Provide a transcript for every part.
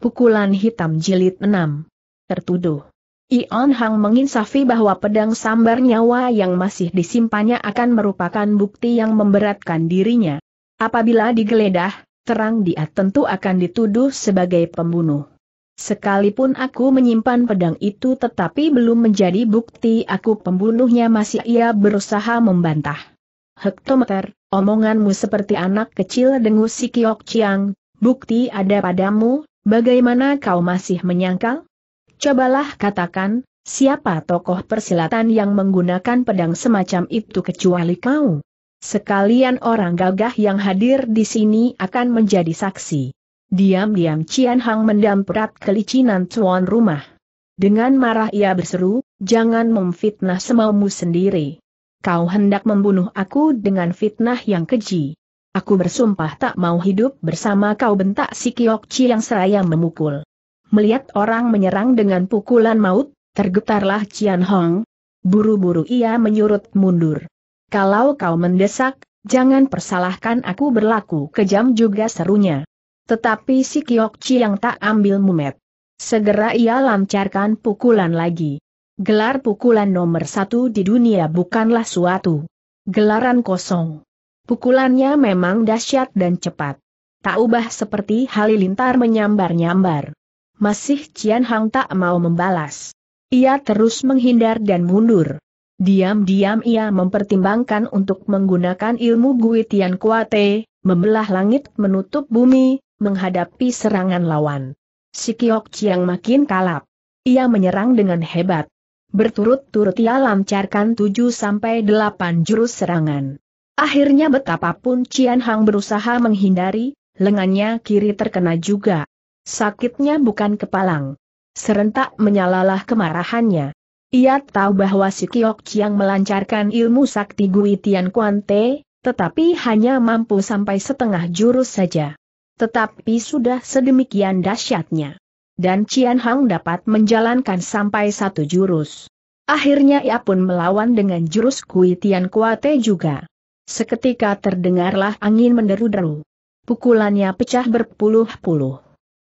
Pukulan Hitam Jilid 6. Tertuduh. Ion Hang menginsafi bahwa pedang sambar nyawa yang masih disimpannya akan merupakan bukti yang memberatkan dirinya. Apabila digeledah, terang dia tentu akan dituduh sebagai pembunuh. Sekalipun aku menyimpan pedang itu tetapi belum menjadi bukti aku pembunuhnya masih ia berusaha membantah. Hektometer, omonganmu seperti anak kecil dengus si Kiok Chiang, bukti ada padamu, Bagaimana kau masih menyangkal? Cobalah katakan, siapa tokoh persilatan yang menggunakan pedang semacam itu kecuali kau? Sekalian orang gagah yang hadir di sini akan menjadi saksi. Diam-diam Cian Hang mendamprat kelicinan tuan rumah. Dengan marah ia berseru, jangan memfitnah semaumu sendiri. Kau hendak membunuh aku dengan fitnah yang keji. Aku bersumpah tak mau hidup bersama kau bentak si Chi yang seraya memukul. Melihat orang menyerang dengan pukulan maut, tergetarlah Cian Hong. Buru-buru ia menyurut mundur. Kalau kau mendesak, jangan persalahkan aku berlaku kejam juga serunya. Tetapi si Chi yang tak ambil mumet. Segera ia lancarkan pukulan lagi. Gelar pukulan nomor satu di dunia bukanlah suatu gelaran kosong. Pukulannya memang dahsyat dan cepat. Tak ubah seperti halilintar menyambar-nyambar. Masih Cian Hang tak mau membalas. Ia terus menghindar dan mundur. Diam-diam ia mempertimbangkan untuk menggunakan ilmu Gui Tian Kuate, membelah langit menutup bumi, menghadapi serangan lawan. Si Kiok Chiang makin kalap. Ia menyerang dengan hebat. Berturut-turut ia lancarkan 7-8 jurus serangan. Akhirnya betapapun Cian Hang berusaha menghindari, lengannya kiri terkena juga. Sakitnya bukan kepalang. Serentak menyalalah kemarahannya. Ia tahu bahwa si Kiok Chiang melancarkan ilmu sakti Gui Tian Kuan Te, tetapi hanya mampu sampai setengah jurus saja. Tetapi sudah sedemikian dahsyatnya. Dan Cian Hang dapat menjalankan sampai satu jurus. Akhirnya ia pun melawan dengan jurus Gui Tian Te juga. Seketika terdengarlah angin menderu-deru. Pukulannya pecah berpuluh-puluh.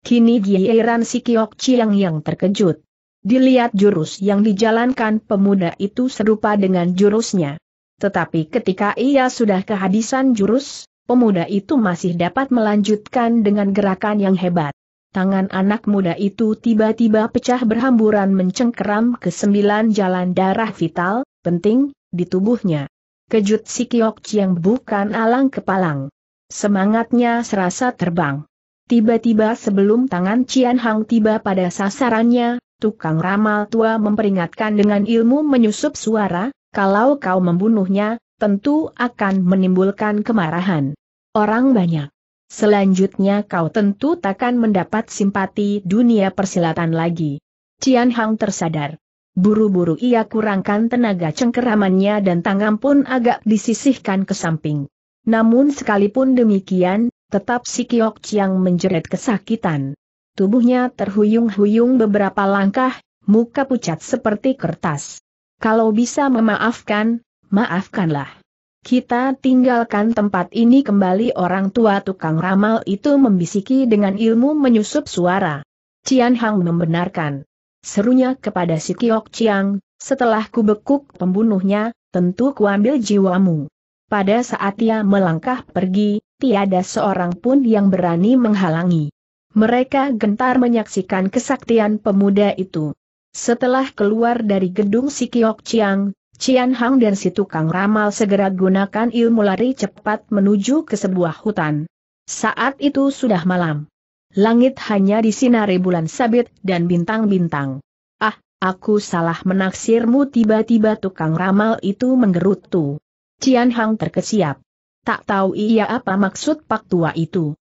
Kini giliran si Kiok Chiang yang terkejut. Dilihat jurus yang dijalankan pemuda itu serupa dengan jurusnya. Tetapi ketika ia sudah kehabisan jurus, pemuda itu masih dapat melanjutkan dengan gerakan yang hebat. Tangan anak muda itu tiba-tiba pecah berhamburan mencengkeram ke sembilan jalan darah vital, penting, di tubuhnya. Kejut si Kiok Chiang bukan alang kepalang. Semangatnya serasa terbang. Tiba-tiba sebelum tangan Cian Hang tiba pada sasarannya, tukang ramal tua memperingatkan dengan ilmu menyusup suara, kalau kau membunuhnya, tentu akan menimbulkan kemarahan. Orang banyak. Selanjutnya kau tentu takkan mendapat simpati dunia persilatan lagi. Cian Hang tersadar. Buru-buru ia kurangkan tenaga cengkeramannya dan tangan pun agak disisihkan ke samping. Namun sekalipun demikian, tetap si Kiok Chiang menjerit kesakitan. Tubuhnya terhuyung-huyung beberapa langkah, muka pucat seperti kertas. Kalau bisa memaafkan, maafkanlah. Kita tinggalkan tempat ini kembali orang tua tukang ramal itu membisiki dengan ilmu menyusup suara. Cian Hang membenarkan serunya kepada si Kiok Chiang, setelah ku bekuk pembunuhnya, tentu kuambil jiwamu. Pada saat ia melangkah pergi, tiada seorang pun yang berani menghalangi. Mereka gentar menyaksikan kesaktian pemuda itu. Setelah keluar dari gedung si Kiok Chiang, Cian Hang dan si tukang ramal segera gunakan ilmu lari cepat menuju ke sebuah hutan. Saat itu sudah malam langit hanya disinari bulan sabit dan bintang-bintang. Ah, aku salah menaksirmu tiba-tiba tukang ramal itu menggerutu. Cian Hang terkesiap. Tak tahu ia apa maksud pak tua itu.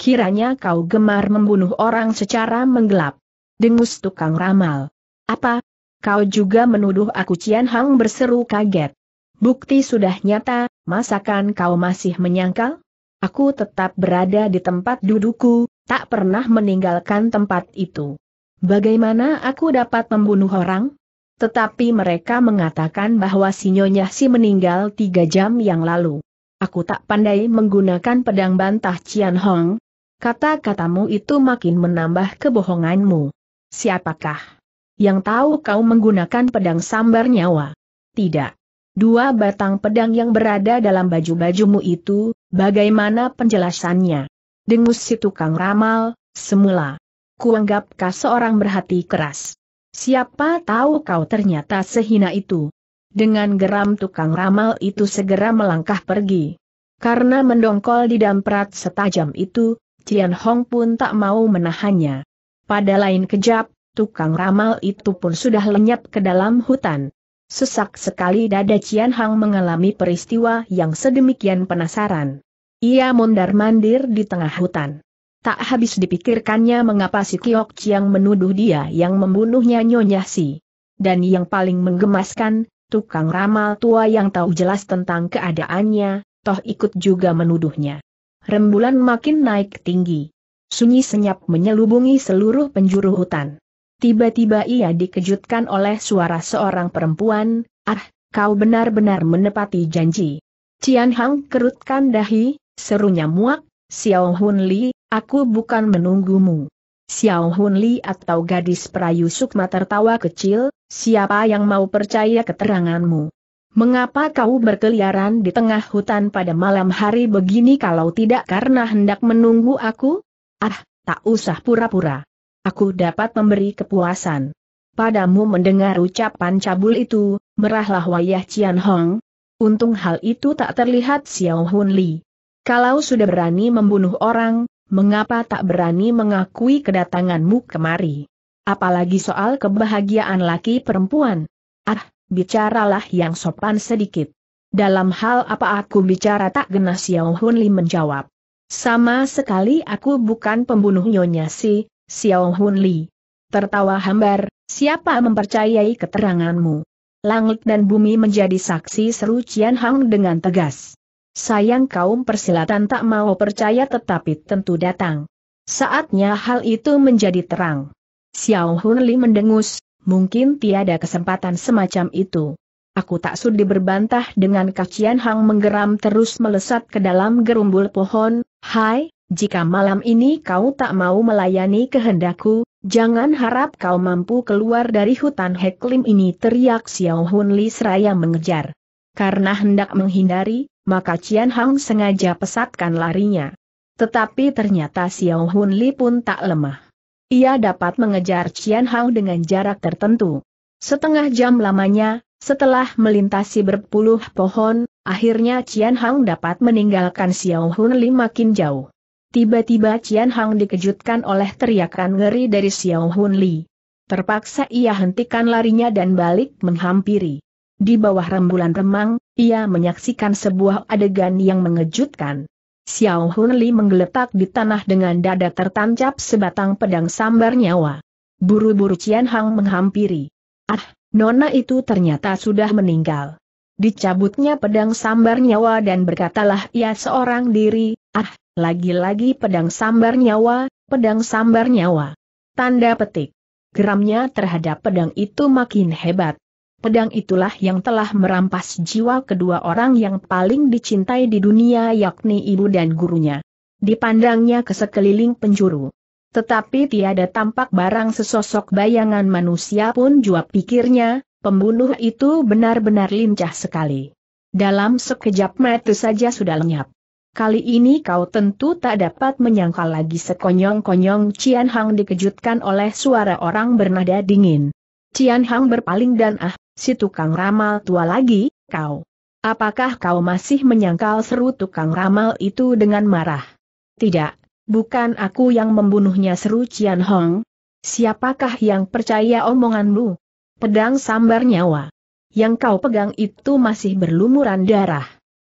Kiranya kau gemar membunuh orang secara menggelap. Dengus tukang ramal. Apa? Kau juga menuduh aku Cian Hang berseru kaget. Bukti sudah nyata, masakan kau masih menyangkal? Aku tetap berada di tempat dudukku, tak pernah meninggalkan tempat itu. Bagaimana aku dapat membunuh orang? Tetapi mereka mengatakan bahwa Sinyonya si meninggal tiga jam yang lalu. Aku tak pandai menggunakan pedang bantah Cian Hong. Kata-katamu itu makin menambah kebohonganmu. Siapakah yang tahu kau menggunakan pedang sambar nyawa? Tidak. Dua batang pedang yang berada dalam baju-bajumu itu, bagaimana penjelasannya? Dengus si tukang ramal, semula. Kuanggapkah seorang berhati keras? Siapa tahu kau ternyata sehina itu. Dengan geram tukang ramal itu segera melangkah pergi. Karena mendongkol di damprat setajam itu, Cian Hong pun tak mau menahannya. Pada lain kejap, tukang ramal itu pun sudah lenyap ke dalam hutan. Sesak sekali dada Cian Hong mengalami peristiwa yang sedemikian penasaran. Ia mondar-mandir di tengah hutan. Tak habis dipikirkannya mengapa si Kiok Chiang menuduh dia yang membunuhnya Nyonya Si. Dan yang paling menggemaskan, tukang ramal tua yang tahu jelas tentang keadaannya, toh ikut juga menuduhnya. Rembulan makin naik tinggi. Sunyi senyap menyelubungi seluruh penjuru hutan. Tiba-tiba ia dikejutkan oleh suara seorang perempuan, ah, kau benar-benar menepati janji. Cian Hang kerutkan dahi, Serunya muak, Xiao Hun Li, aku bukan menunggumu. Xiao Hun Li atau gadis perayu sukma tertawa kecil, siapa yang mau percaya keteranganmu? Mengapa kau berkeliaran di tengah hutan pada malam hari begini kalau tidak karena hendak menunggu aku? Ah, tak usah pura-pura. Aku dapat memberi kepuasan. Padamu mendengar ucapan cabul itu, merahlah wayah Cian Hong. Untung hal itu tak terlihat Xiao Hun Li. Kalau sudah berani membunuh orang, mengapa tak berani mengakui kedatanganmu kemari? Apalagi soal kebahagiaan laki perempuan. Ah, bicaralah yang sopan sedikit. Dalam hal apa aku bicara tak genah Xiao Hun menjawab. Sama sekali aku bukan pembunuh nyonya si, Xiao Hun Tertawa hambar, siapa mempercayai keteranganmu? Langit dan bumi menjadi saksi seru Cian Hang dengan tegas. Sayang kaum persilatan tak mau percaya tetapi tentu datang. Saatnya hal itu menjadi terang. Xiao Hunli mendengus, mungkin tiada kesempatan semacam itu. Aku tak sudi berbantah dengan kacian Hang menggeram terus melesat ke dalam gerumbul pohon, Hai, jika malam ini kau tak mau melayani kehendakku, Jangan harap kau mampu keluar dari hutan Heklim ini teriak Xiao Hunli Li seraya mengejar. Karena hendak menghindari, maka Cian Hang sengaja pesatkan larinya. Tetapi ternyata Xiao Hun Li pun tak lemah. Ia dapat mengejar Cian Hang dengan jarak tertentu. Setengah jam lamanya, setelah melintasi berpuluh pohon, akhirnya Cian Hang dapat meninggalkan Xiao Hun Li makin jauh. Tiba-tiba Cian Hang dikejutkan oleh teriakan ngeri dari Xiao Hun Li. Terpaksa ia hentikan larinya dan balik menghampiri. Di bawah rembulan remang, ia menyaksikan sebuah adegan yang mengejutkan. Xiao Hun Li menggeletak di tanah dengan dada tertancap sebatang pedang sambar nyawa. Buru-buru Cian Hang menghampiri. Ah, nona itu ternyata sudah meninggal. Dicabutnya pedang sambar nyawa dan berkatalah ia seorang diri, ah, lagi-lagi pedang sambar nyawa, pedang sambar nyawa. Tanda petik. Geramnya terhadap pedang itu makin hebat pedang itulah yang telah merampas jiwa kedua orang yang paling dicintai di dunia yakni ibu dan gurunya. Dipandangnya ke sekeliling penjuru. Tetapi tiada tampak barang sesosok bayangan manusia pun jua pikirnya, pembunuh itu benar-benar lincah sekali. Dalam sekejap mata saja sudah lenyap. Kali ini kau tentu tak dapat menyangkal lagi sekonyong-konyong Cian Hang dikejutkan oleh suara orang bernada dingin. Cian Hang berpaling dan ah, Si tukang ramal tua lagi, kau. Apakah kau masih menyangkal seru tukang ramal itu dengan marah? Tidak, bukan aku yang membunuhnya seru Cian Hong. Siapakah yang percaya omonganmu? Pedang sambar nyawa. Yang kau pegang itu masih berlumuran darah.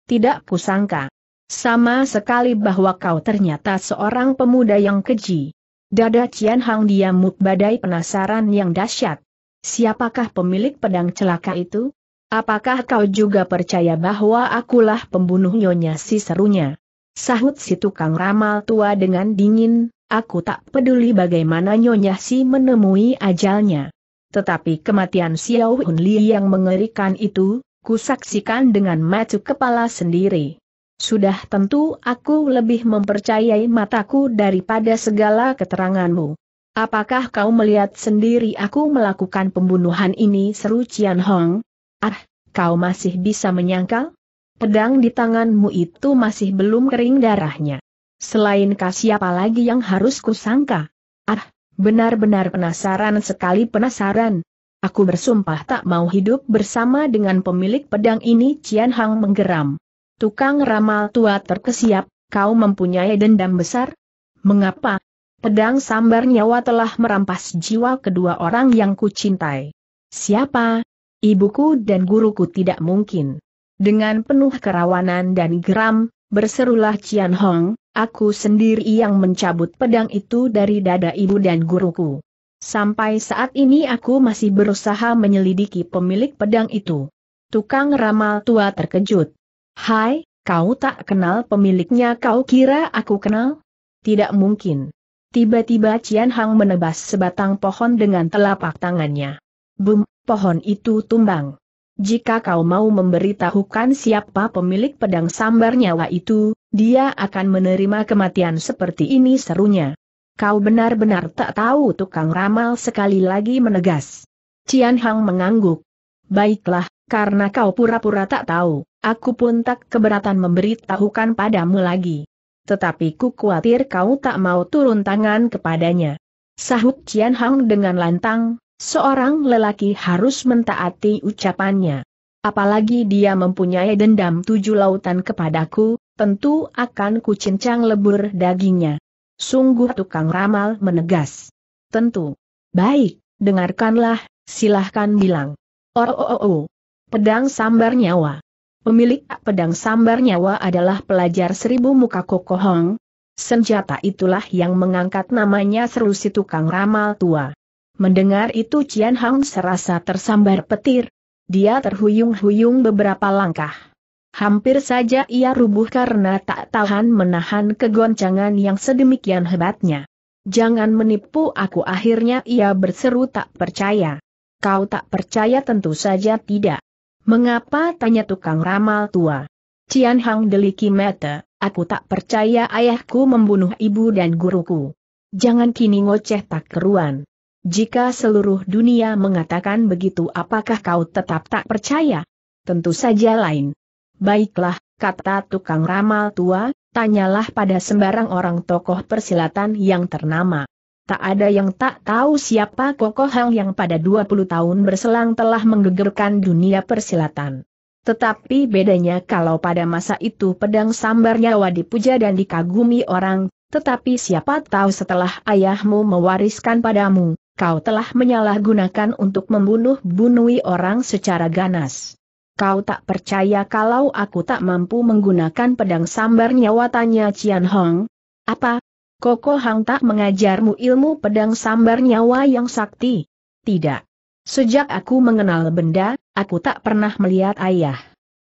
Tidak kusangka. Sama sekali bahwa kau ternyata seorang pemuda yang keji. Dada Cian Hong diamut badai penasaran yang dahsyat. Siapakah pemilik pedang celaka itu? Apakah kau juga percaya bahwa akulah pembunuh nyonya si serunya? Sahut si tukang ramal tua dengan dingin, aku tak peduli bagaimana nyonya si menemui ajalnya. Tetapi kematian Xiao Hun Li yang mengerikan itu, kusaksikan dengan mata kepala sendiri. Sudah tentu aku lebih mempercayai mataku daripada segala keteranganmu. Apakah kau melihat sendiri aku melakukan pembunuhan ini seru Cian Hong? Ah, kau masih bisa menyangkal? Pedang di tanganmu itu masih belum kering darahnya. Selain kau siapa lagi yang harus kusangka? Ah, benar-benar penasaran sekali penasaran. Aku bersumpah tak mau hidup bersama dengan pemilik pedang ini Cian Hong menggeram. Tukang ramal tua terkesiap, kau mempunyai dendam besar? Mengapa, Pedang sambar nyawa telah merampas jiwa kedua orang yang kucintai. Siapa? Ibuku dan guruku tidak mungkin. Dengan penuh kerawanan dan geram, berserulah Cian Hong, aku sendiri yang mencabut pedang itu dari dada ibu dan guruku. Sampai saat ini aku masih berusaha menyelidiki pemilik pedang itu. Tukang ramal tua terkejut. Hai, kau tak kenal pemiliknya kau kira aku kenal? Tidak mungkin. Tiba-tiba Cian Hang menebas sebatang pohon dengan telapak tangannya. Bum, pohon itu tumbang. Jika kau mau memberitahukan siapa pemilik pedang sambar nyawa itu, dia akan menerima kematian seperti ini serunya. Kau benar-benar tak tahu tukang ramal sekali lagi menegas. Cian Hang mengangguk. Baiklah, karena kau pura-pura tak tahu, aku pun tak keberatan memberitahukan padamu lagi. Tetapi ku khawatir kau tak mau turun tangan kepadanya. Sahut Cian Hang dengan lantang, seorang lelaki harus mentaati ucapannya. Apalagi dia mempunyai dendam tujuh lautan kepadaku, tentu akan kucincang lebur dagingnya. Sungguh tukang ramal menegas. Tentu. Baik, dengarkanlah, silahkan bilang. Oh, oh, oh, oh. Pedang sambar nyawa. Pemilik pedang sambar nyawa adalah pelajar seribu muka kokohong. Senjata itulah yang mengangkat namanya seru si tukang ramal tua. Mendengar itu Cian Hang serasa tersambar petir. Dia terhuyung-huyung beberapa langkah. Hampir saja ia rubuh karena tak tahan menahan kegoncangan yang sedemikian hebatnya. Jangan menipu aku akhirnya ia berseru tak percaya. Kau tak percaya tentu saja tidak. Mengapa tanya tukang ramal tua? Cian Hang deliki mata, aku tak percaya ayahku membunuh ibu dan guruku. Jangan kini ngoceh tak keruan. Jika seluruh dunia mengatakan begitu apakah kau tetap tak percaya? Tentu saja lain. Baiklah, kata tukang ramal tua, tanyalah pada sembarang orang tokoh persilatan yang ternama tak ada yang tak tahu siapa Koko Hang yang pada 20 tahun berselang telah menggegerkan dunia persilatan. Tetapi bedanya kalau pada masa itu pedang sambar nyawa dipuja dan dikagumi orang, tetapi siapa tahu setelah ayahmu mewariskan padamu, kau telah menyalahgunakan untuk membunuh bunuhi orang secara ganas. Kau tak percaya kalau aku tak mampu menggunakan pedang sambar nyawa tanya Cian Hong? Apa, Koko Hang tak mengajarmu ilmu pedang sambar nyawa yang sakti. Tidak. Sejak aku mengenal benda, aku tak pernah melihat ayah.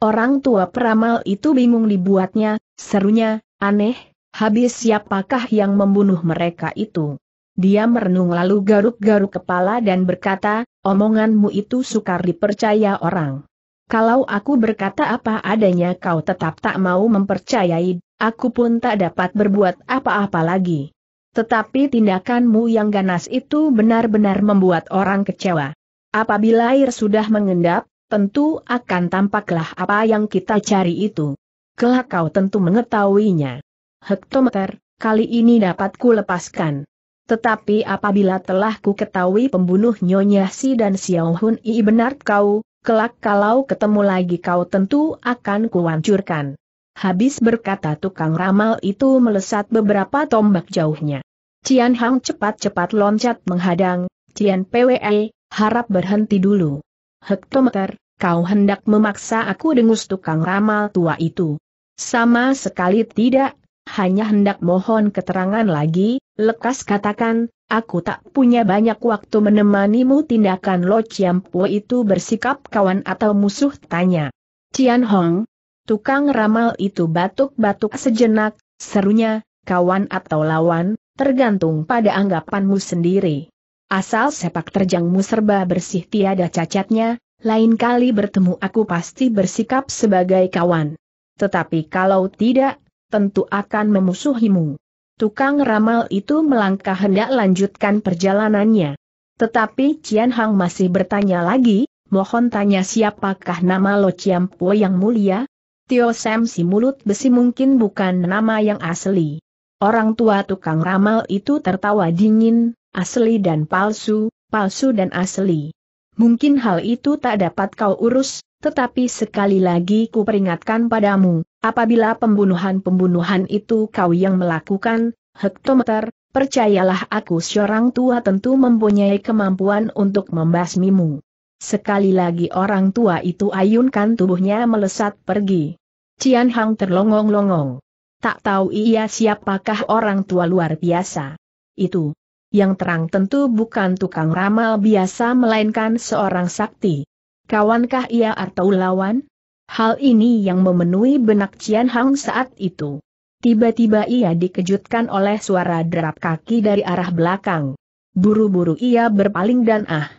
Orang tua peramal itu bingung dibuatnya, serunya, aneh, habis siapakah yang membunuh mereka itu? Dia merenung lalu garuk-garuk kepala dan berkata, omonganmu itu sukar dipercaya orang. Kalau aku berkata apa adanya kau tetap tak mau mempercayai, Aku pun tak dapat berbuat apa-apa lagi. Tetapi tindakanmu yang ganas itu benar-benar membuat orang kecewa. Apabila air sudah mengendap, tentu akan tampaklah apa yang kita cari itu. Kelak kau tentu mengetahuinya. Hektometer, kali ini dapat ku lepaskan. Tetapi apabila telah ku ketahui pembunuh Nyonya Si dan Xiao Hun I benar kau, kelak kalau ketemu lagi kau tentu akan kuhancurkan. Habis berkata tukang ramal itu melesat beberapa tombak jauhnya. Cian Hang cepat-cepat loncat menghadang, Cian PWE, harap berhenti dulu. Hektometer, kau hendak memaksa aku dengus tukang ramal tua itu. Sama sekali tidak, hanya hendak mohon keterangan lagi, lekas katakan, aku tak punya banyak waktu menemanimu tindakan Lo Cian Pwe itu bersikap kawan atau musuh tanya. Cian Hong, Tukang ramal itu batuk-batuk sejenak, serunya, kawan atau lawan, tergantung pada anggapanmu sendiri. Asal sepak terjangmu serba bersih tiada cacatnya, lain kali bertemu aku pasti bersikap sebagai kawan. Tetapi kalau tidak, tentu akan memusuhimu. Tukang ramal itu melangkah hendak lanjutkan perjalanannya. Tetapi Cian Hang masih bertanya lagi, mohon tanya siapakah nama Lo Ciampo yang mulia, Tio Sam si mulut besi mungkin bukan nama yang asli. Orang tua tukang ramal itu tertawa dingin, asli dan palsu, palsu dan asli. Mungkin hal itu tak dapat kau urus, tetapi sekali lagi ku peringatkan padamu, apabila pembunuhan-pembunuhan itu kau yang melakukan, hektometer, percayalah aku seorang tua tentu mempunyai kemampuan untuk membasmimu. Sekali lagi orang tua itu ayunkan tubuhnya melesat pergi. Cian Hang terlongong-longong. Tak tahu ia siapakah orang tua luar biasa. Itu. Yang terang tentu bukan tukang ramal biasa melainkan seorang sakti. Kawankah ia atau lawan? Hal ini yang memenuhi benak Cian Hang saat itu. Tiba-tiba ia dikejutkan oleh suara derap kaki dari arah belakang. Buru-buru ia berpaling dan ah.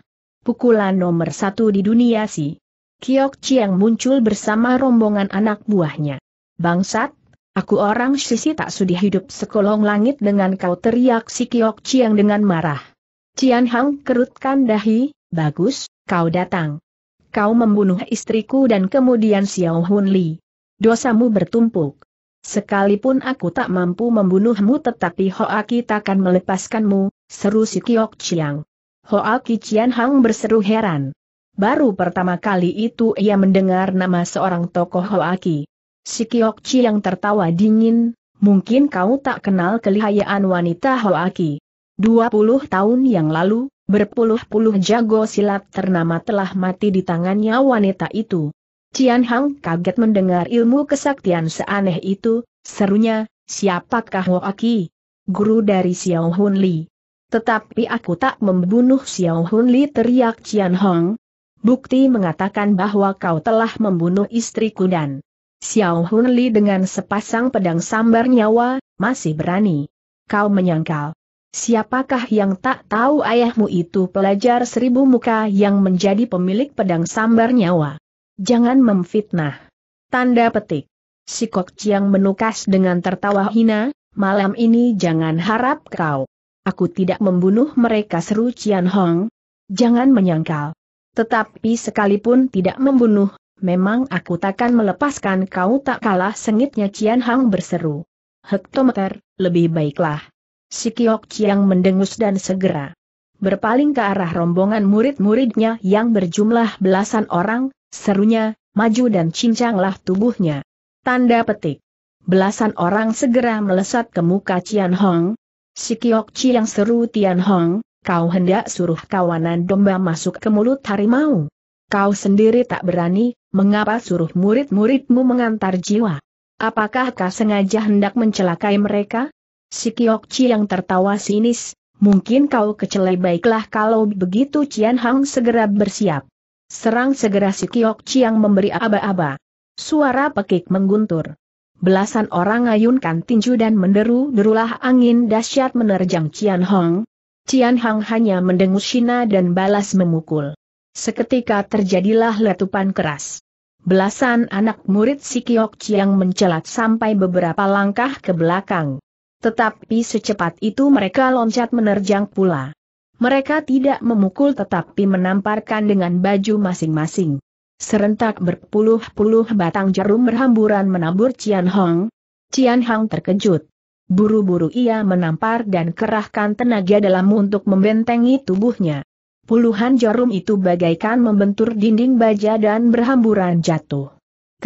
Pukulan nomor satu di dunia sih. Kiok Chiang muncul bersama rombongan anak buahnya. Bangsat, aku orang sisi tak sudi hidup sekolong langit dengan kau teriak si Kiok Chiang dengan marah. Cian Hang kerutkan dahi, bagus, kau datang. Kau membunuh istriku dan kemudian Xiao Hun Li. Dosamu bertumpuk. Sekalipun aku tak mampu membunuhmu tetapi Hoaki akan melepaskanmu, seru si Kiok Chiang. Hoaki Cian Hang berseru heran. Baru pertama kali itu ia mendengar nama seorang tokoh Hoaki. Si Kiokchi yang tertawa dingin, mungkin kau tak kenal kelihayaan wanita Hoaki. 20 tahun yang lalu, berpuluh-puluh jago silat ternama telah mati di tangannya wanita itu. Cian Hang kaget mendengar ilmu kesaktian seaneh itu, serunya, siapakah Hoaki? Guru dari Xiao Hun Li. Tetapi aku tak membunuh Xiao Hun Li teriak Cian Hong, Bukti mengatakan bahwa kau telah membunuh istriku dan Xiao Hunli dengan sepasang pedang sambar nyawa, masih berani. Kau menyangkal. Siapakah yang tak tahu ayahmu itu pelajar seribu muka yang menjadi pemilik pedang sambar nyawa? Jangan memfitnah. Tanda petik. Si Kok Chiang menukas dengan tertawa hina, malam ini jangan harap kau. Aku tidak membunuh mereka seru Cian Hong. Jangan menyangkal. Tetapi sekalipun tidak membunuh, memang aku takkan melepaskan kau tak kalah sengitnya Cian Hang berseru. Hektometer, lebih baiklah. Si Kiok Chiang mendengus dan segera berpaling ke arah rombongan murid-muridnya yang berjumlah belasan orang, serunya, maju dan cincanglah tubuhnya. Tanda petik. Belasan orang segera melesat ke muka Cian Hong. Si Kiok Chiang seru Tian Hong, kau hendak suruh kawanan domba masuk ke mulut harimau. Kau sendiri tak berani, mengapa suruh murid-muridmu mengantar jiwa? Apakah kau sengaja hendak mencelakai mereka? Si Chi yang tertawa sinis, mungkin kau kecelai baiklah kalau begitu Cian Hang segera bersiap. Serang segera si Chi yang memberi aba-aba. Suara pekik mengguntur. Belasan orang ayunkan tinju dan menderu-derulah angin dahsyat menerjang Cian Hong, Cian Hang hanya mendengus Shina dan balas memukul. Seketika terjadilah letupan keras. Belasan anak murid si Kiok Chiang mencelat sampai beberapa langkah ke belakang. Tetapi secepat itu mereka loncat menerjang pula. Mereka tidak memukul tetapi menamparkan dengan baju masing-masing. Serentak berpuluh-puluh batang jarum berhamburan menabur Cian Hong. Cian Hang terkejut. Buru-buru ia menampar dan kerahkan tenaga dalam untuk membentengi tubuhnya. Puluhan jarum itu bagaikan membentur dinding baja dan berhamburan jatuh.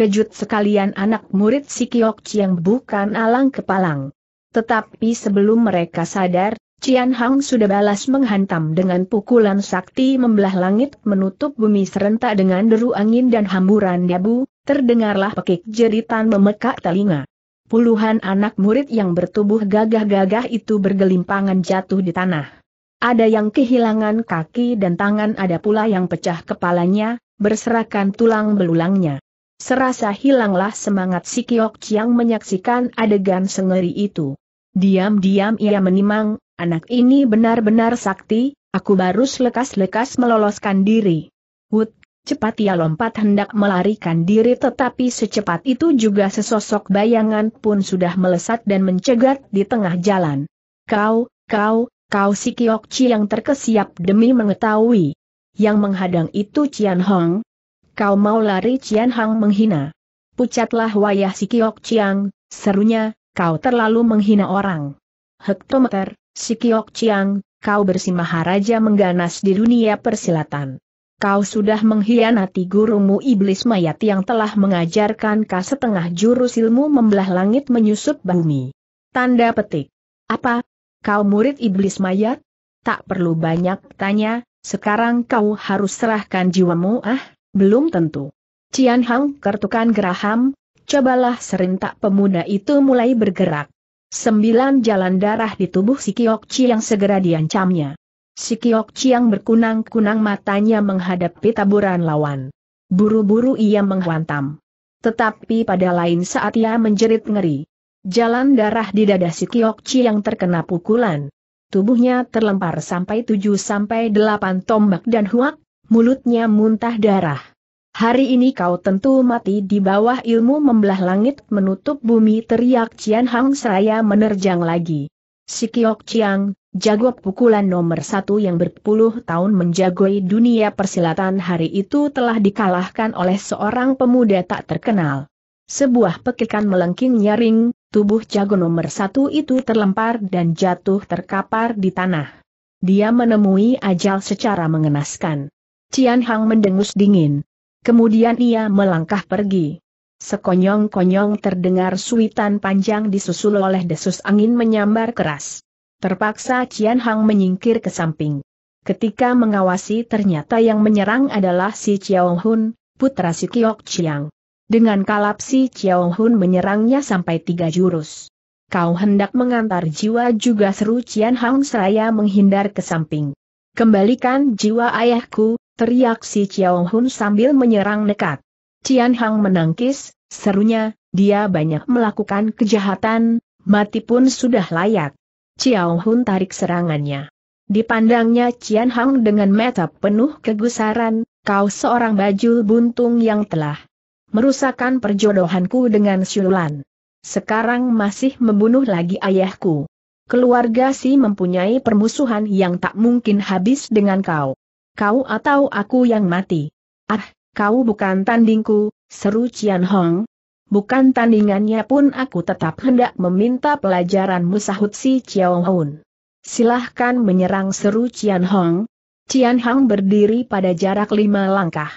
Kejut sekalian anak murid si Kiok Chiang bukan alang kepalang. Tetapi sebelum mereka sadar, Cian Hang sudah balas menghantam dengan pukulan sakti membelah langit menutup bumi serentak dengan deru angin dan hamburan debu, terdengarlah pekik jeritan memekak telinga. Puluhan anak murid yang bertubuh gagah-gagah itu bergelimpangan jatuh di tanah. Ada yang kehilangan kaki dan tangan ada pula yang pecah kepalanya, berserakan tulang belulangnya. Serasa hilanglah semangat si Kiok Chiang menyaksikan adegan sengeri itu. Diam-diam ia menimang, anak ini benar-benar sakti, aku baru lekas lekas meloloskan diri. Wut, Cepat ia lompat hendak melarikan diri tetapi secepat itu juga sesosok bayangan pun sudah melesat dan mencegat di tengah jalan. Kau, kau, kau si Chi yang terkesiap demi mengetahui. Yang menghadang itu Cian Hong. Kau mau lari Cian Hong menghina. Pucatlah wayah si Kiok Chiang, serunya, kau terlalu menghina orang. Hektometer, si Kiok Chiang, kau bersimaharaja mengganas di dunia persilatan kau sudah mengkhianati gurumu iblis mayat yang telah mengajarkan kau setengah jurus ilmu membelah langit menyusup bumi. Tanda petik. Apa? Kau murid iblis mayat? Tak perlu banyak tanya, sekarang kau harus serahkan jiwamu ah, belum tentu. Cian Hang kertukan geraham, cobalah serintak pemuda itu mulai bergerak. Sembilan jalan darah di tubuh si Kiok Chi yang segera diancamnya. Si Kiok Chiang berkunang-kunang matanya menghadapi taburan lawan. Buru-buru ia menghantam. Tetapi pada lain saat ia menjerit ngeri. Jalan darah di dada si Kiok Chiang terkena pukulan. Tubuhnya terlempar sampai 7 sampai 8 tombak dan huak, mulutnya muntah darah. Hari ini kau tentu mati di bawah ilmu membelah langit menutup bumi teriak Cian Hang Seraya menerjang lagi. Si Kiok Chiang, jago pukulan nomor satu yang berpuluh tahun menjagoi dunia persilatan hari itu telah dikalahkan oleh seorang pemuda tak terkenal. Sebuah pekikan melengking nyaring, tubuh jago nomor satu itu terlempar dan jatuh terkapar di tanah. Dia menemui ajal secara mengenaskan. Cian Hang mendengus dingin. Kemudian ia melangkah pergi. Sekonyong-konyong terdengar suitan panjang disusul oleh desus angin menyambar keras. Terpaksa Qian Hang menyingkir ke samping. Ketika mengawasi ternyata yang menyerang adalah si Chiao Hun, putra si Kiok Chiang. Dengan kalap si Chiao Hun menyerangnya sampai tiga jurus. Kau hendak mengantar jiwa juga seru Qian Hang seraya menghindar ke samping. Kembalikan jiwa ayahku, teriak si Chiao Hun sambil menyerang nekat. Qian Hang menangkis, serunya, dia banyak melakukan kejahatan, mati pun sudah layak. Chiao Hun tarik serangannya. Dipandangnya Cian Hang dengan mata penuh kegusaran, kau seorang bajul buntung yang telah merusakkan perjodohanku dengan Syulan. Sekarang masih membunuh lagi ayahku. Keluarga si mempunyai permusuhan yang tak mungkin habis dengan kau. Kau atau aku yang mati. Ah, kau bukan tandingku, seru Cian Hong, bukan tandingannya pun aku tetap hendak meminta pelajaranmu sahut si Chiao Hun. Silahkan menyerang seru Cian Hong. Cian Hong berdiri pada jarak lima langkah.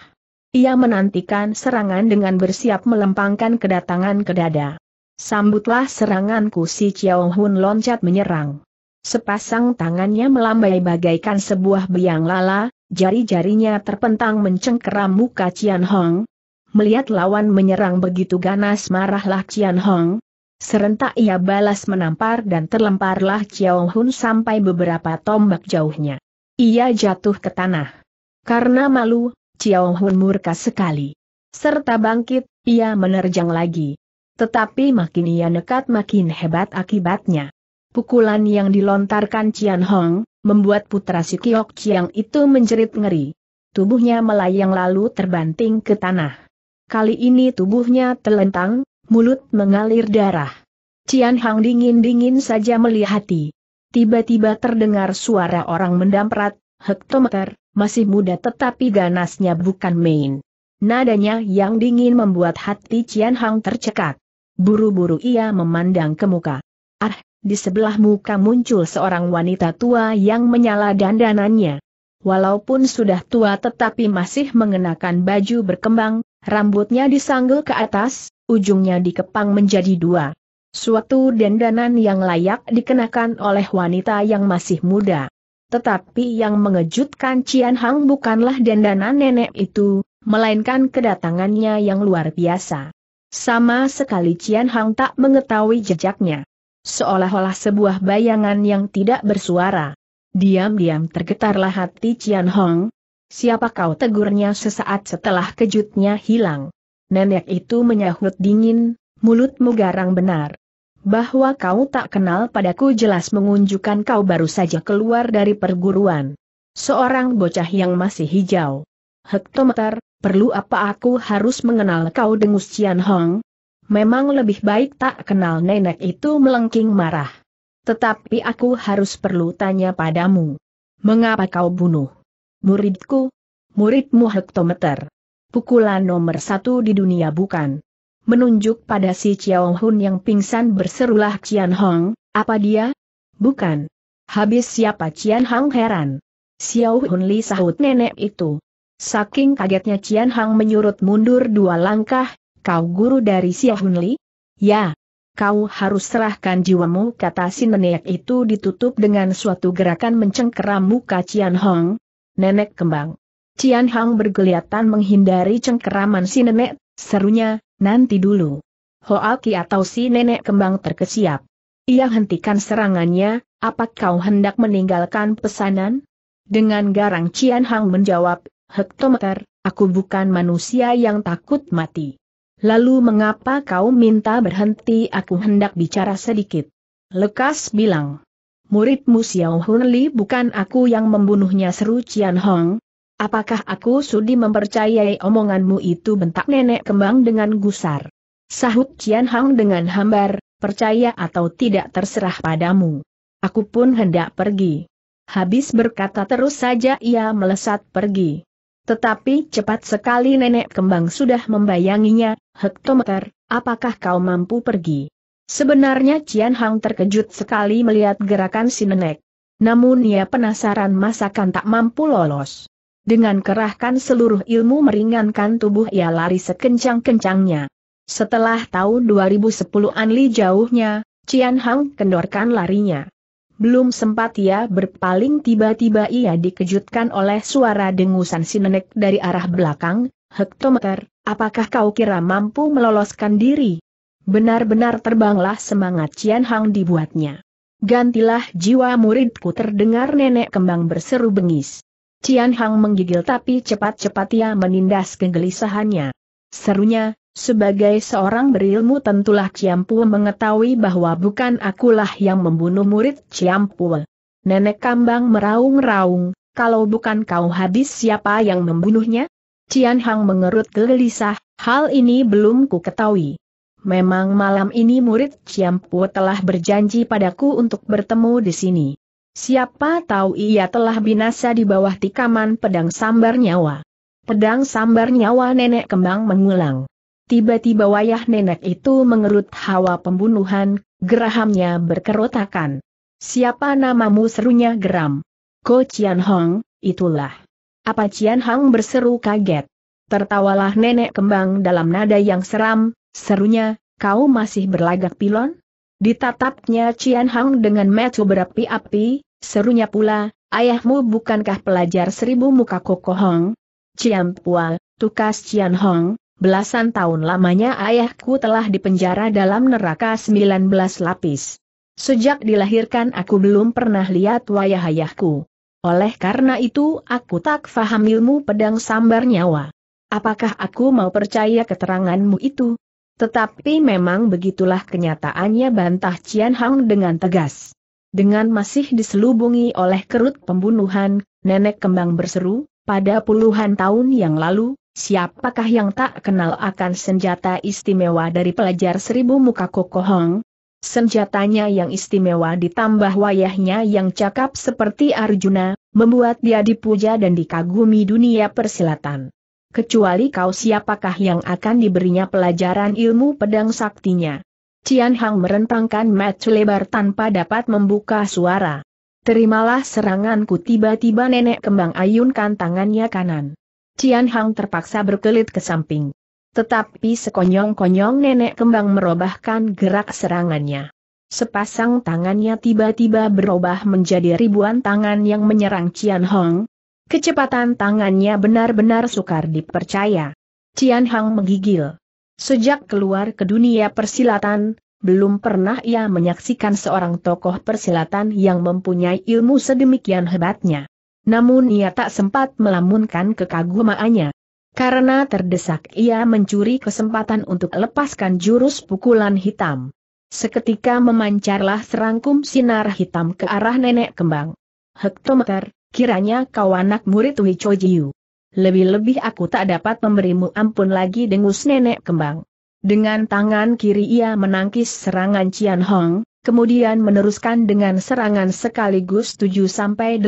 Ia menantikan serangan dengan bersiap melempangkan kedatangan ke dada. Sambutlah seranganku si Chiao Hun loncat menyerang. Sepasang tangannya melambai bagaikan sebuah biang lala, jari-jarinya terpentang mencengkeram muka Cian Hong, Melihat lawan menyerang begitu ganas marahlah Cian Hong. Serentak ia balas menampar dan terlemparlah Chiao Hun sampai beberapa tombak jauhnya. Ia jatuh ke tanah. Karena malu, Chiao Hun murka sekali. Serta bangkit, ia menerjang lagi. Tetapi makin ia nekat makin hebat akibatnya. Pukulan yang dilontarkan Cian Hong, membuat putra si Kiok Chiang itu menjerit ngeri. Tubuhnya melayang lalu terbanting ke tanah. Kali ini tubuhnya telentang, mulut mengalir darah. Cian Hang dingin-dingin saja melihati. Tiba-tiba terdengar suara orang mendamprat, hektometer, masih muda tetapi ganasnya bukan main. Nadanya yang dingin membuat hati Cian Hang tercekat. Buru-buru ia memandang ke muka. Ah, di sebelah muka muncul seorang wanita tua yang menyala dandanannya. Walaupun sudah tua tetapi masih mengenakan baju berkembang, Rambutnya disanggul ke atas, ujungnya dikepang menjadi dua. Suatu dendanan yang layak dikenakan oleh wanita yang masih muda. Tetapi yang mengejutkan Cian Hang bukanlah dendanan nenek itu, melainkan kedatangannya yang luar biasa. Sama sekali Cian Hang tak mengetahui jejaknya. Seolah-olah sebuah bayangan yang tidak bersuara. Diam-diam tergetarlah hati Cian Hong, Siapa kau tegurnya sesaat setelah kejutnya hilang. Nenek itu menyahut dingin, mulutmu garang benar. Bahwa kau tak kenal padaku jelas mengunjukkan kau baru saja keluar dari perguruan. Seorang bocah yang masih hijau. Hektometer, perlu apa aku harus mengenal kau dengus Cian Hong? Memang lebih baik tak kenal nenek itu melengking marah. Tetapi aku harus perlu tanya padamu. Mengapa kau bunuh? muridku? Muridmu hektometer. Pukulan nomor satu di dunia bukan? Menunjuk pada si Chiao Hun yang pingsan berserulah Cian Hong, apa dia? Bukan. Habis siapa Cian Hong heran? Xiao Hun Li sahut nenek itu. Saking kagetnya Cian Hong menyurut mundur dua langkah, kau guru dari Xiao Hun Li? Ya. Kau harus serahkan jiwamu kata si nenek itu ditutup dengan suatu gerakan mencengkeram muka Cian Hong, Nenek Kembang. Cian Hang bergeliatan menghindari cengkeraman si nenek, serunya, nanti dulu. Hoaki atau si nenek kembang terkesiap. Ia hentikan serangannya, apa kau hendak meninggalkan pesanan? Dengan garang Cian Hang menjawab, Hektometer, aku bukan manusia yang takut mati. Lalu mengapa kau minta berhenti aku hendak bicara sedikit? Lekas bilang muridmu Xiao Hun Li bukan aku yang membunuhnya seru Cian Hong. Apakah aku sudi mempercayai omonganmu itu bentak nenek kembang dengan gusar? Sahut Cian Hong dengan hambar, percaya atau tidak terserah padamu. Aku pun hendak pergi. Habis berkata terus saja ia melesat pergi. Tetapi cepat sekali nenek kembang sudah membayanginya, hektometer, apakah kau mampu pergi? Sebenarnya Cian Hang terkejut sekali melihat gerakan si nenek. Namun ia penasaran masakan tak mampu lolos. Dengan kerahkan seluruh ilmu meringankan tubuh ia lari sekencang-kencangnya. Setelah tahun 2010 anli jauhnya, Cian Hang kendorkan larinya. Belum sempat ia berpaling tiba-tiba ia dikejutkan oleh suara dengusan si nenek dari arah belakang, Hektometer, apakah kau kira mampu meloloskan diri? Benar-benar terbanglah semangat Cian Hang dibuatnya. Gantilah jiwa muridku terdengar nenek kembang berseru bengis. Cian Hang menggigil tapi cepat-cepat ia menindas kegelisahannya. Serunya, sebagai seorang berilmu tentulah Ciampu mengetahui bahwa bukan akulah yang membunuh murid Ciampu. Nenek kambang meraung-raung, kalau bukan kau habis siapa yang membunuhnya? Cian Hang mengerut gelisah, hal ini belum ku ketahui. Memang malam ini murid Ciampu telah berjanji padaku untuk bertemu di sini. Siapa tahu ia telah binasa di bawah tikaman pedang sambar nyawa. Pedang sambar nyawa nenek kembang mengulang. Tiba-tiba wayah nenek itu mengerut hawa pembunuhan, gerahamnya berkerotakan. Siapa namamu serunya geram. Ko Cian Hong, itulah. Apa Cian Hong berseru kaget. Tertawalah nenek kembang dalam nada yang seram, Serunya, kau masih berlagak pilon? Ditatapnya Cian Hang dengan metu berapi-api, serunya pula, ayahmu bukankah pelajar seribu muka kokohong? Cian Pua, tukas Cian Hong, belasan tahun lamanya ayahku telah dipenjara dalam neraka 19 lapis. Sejak dilahirkan aku belum pernah lihat wayah ayahku. Oleh karena itu aku tak faham ilmu pedang sambar nyawa. Apakah aku mau percaya keteranganmu itu? Tetapi memang begitulah kenyataannya bantah Cian Hang dengan tegas. Dengan masih diselubungi oleh kerut pembunuhan, nenek kembang berseru, pada puluhan tahun yang lalu, siapakah yang tak kenal akan senjata istimewa dari pelajar seribu muka kokohong? Senjatanya yang istimewa ditambah wayahnya yang cakap seperti Arjuna, membuat dia dipuja dan dikagumi dunia persilatan kecuali kau siapakah yang akan diberinya pelajaran ilmu pedang saktinya. Cian Hang merentangkan match lebar tanpa dapat membuka suara. Terimalah seranganku tiba-tiba nenek kembang ayunkan tangannya kanan. Cian Hang terpaksa berkelit ke samping. Tetapi sekonyong-konyong nenek kembang merubahkan gerak serangannya. Sepasang tangannya tiba-tiba berubah menjadi ribuan tangan yang menyerang Cian Hong, Kecepatan tangannya benar-benar sukar dipercaya. Cian Hang menggigil. Sejak keluar ke dunia persilatan, belum pernah ia menyaksikan seorang tokoh persilatan yang mempunyai ilmu sedemikian hebatnya. Namun ia tak sempat melamunkan kekagumaannya. Karena terdesak ia mencuri kesempatan untuk lepaskan jurus pukulan hitam. Seketika memancarlah serangkum sinar hitam ke arah nenek kembang. Hektometer, kiranya kau anak murid Hui Jiu. Lebih-lebih aku tak dapat memberimu ampun lagi dengus nenek kembang. Dengan tangan kiri ia menangkis serangan Cian Hong, kemudian meneruskan dengan serangan sekaligus 7-8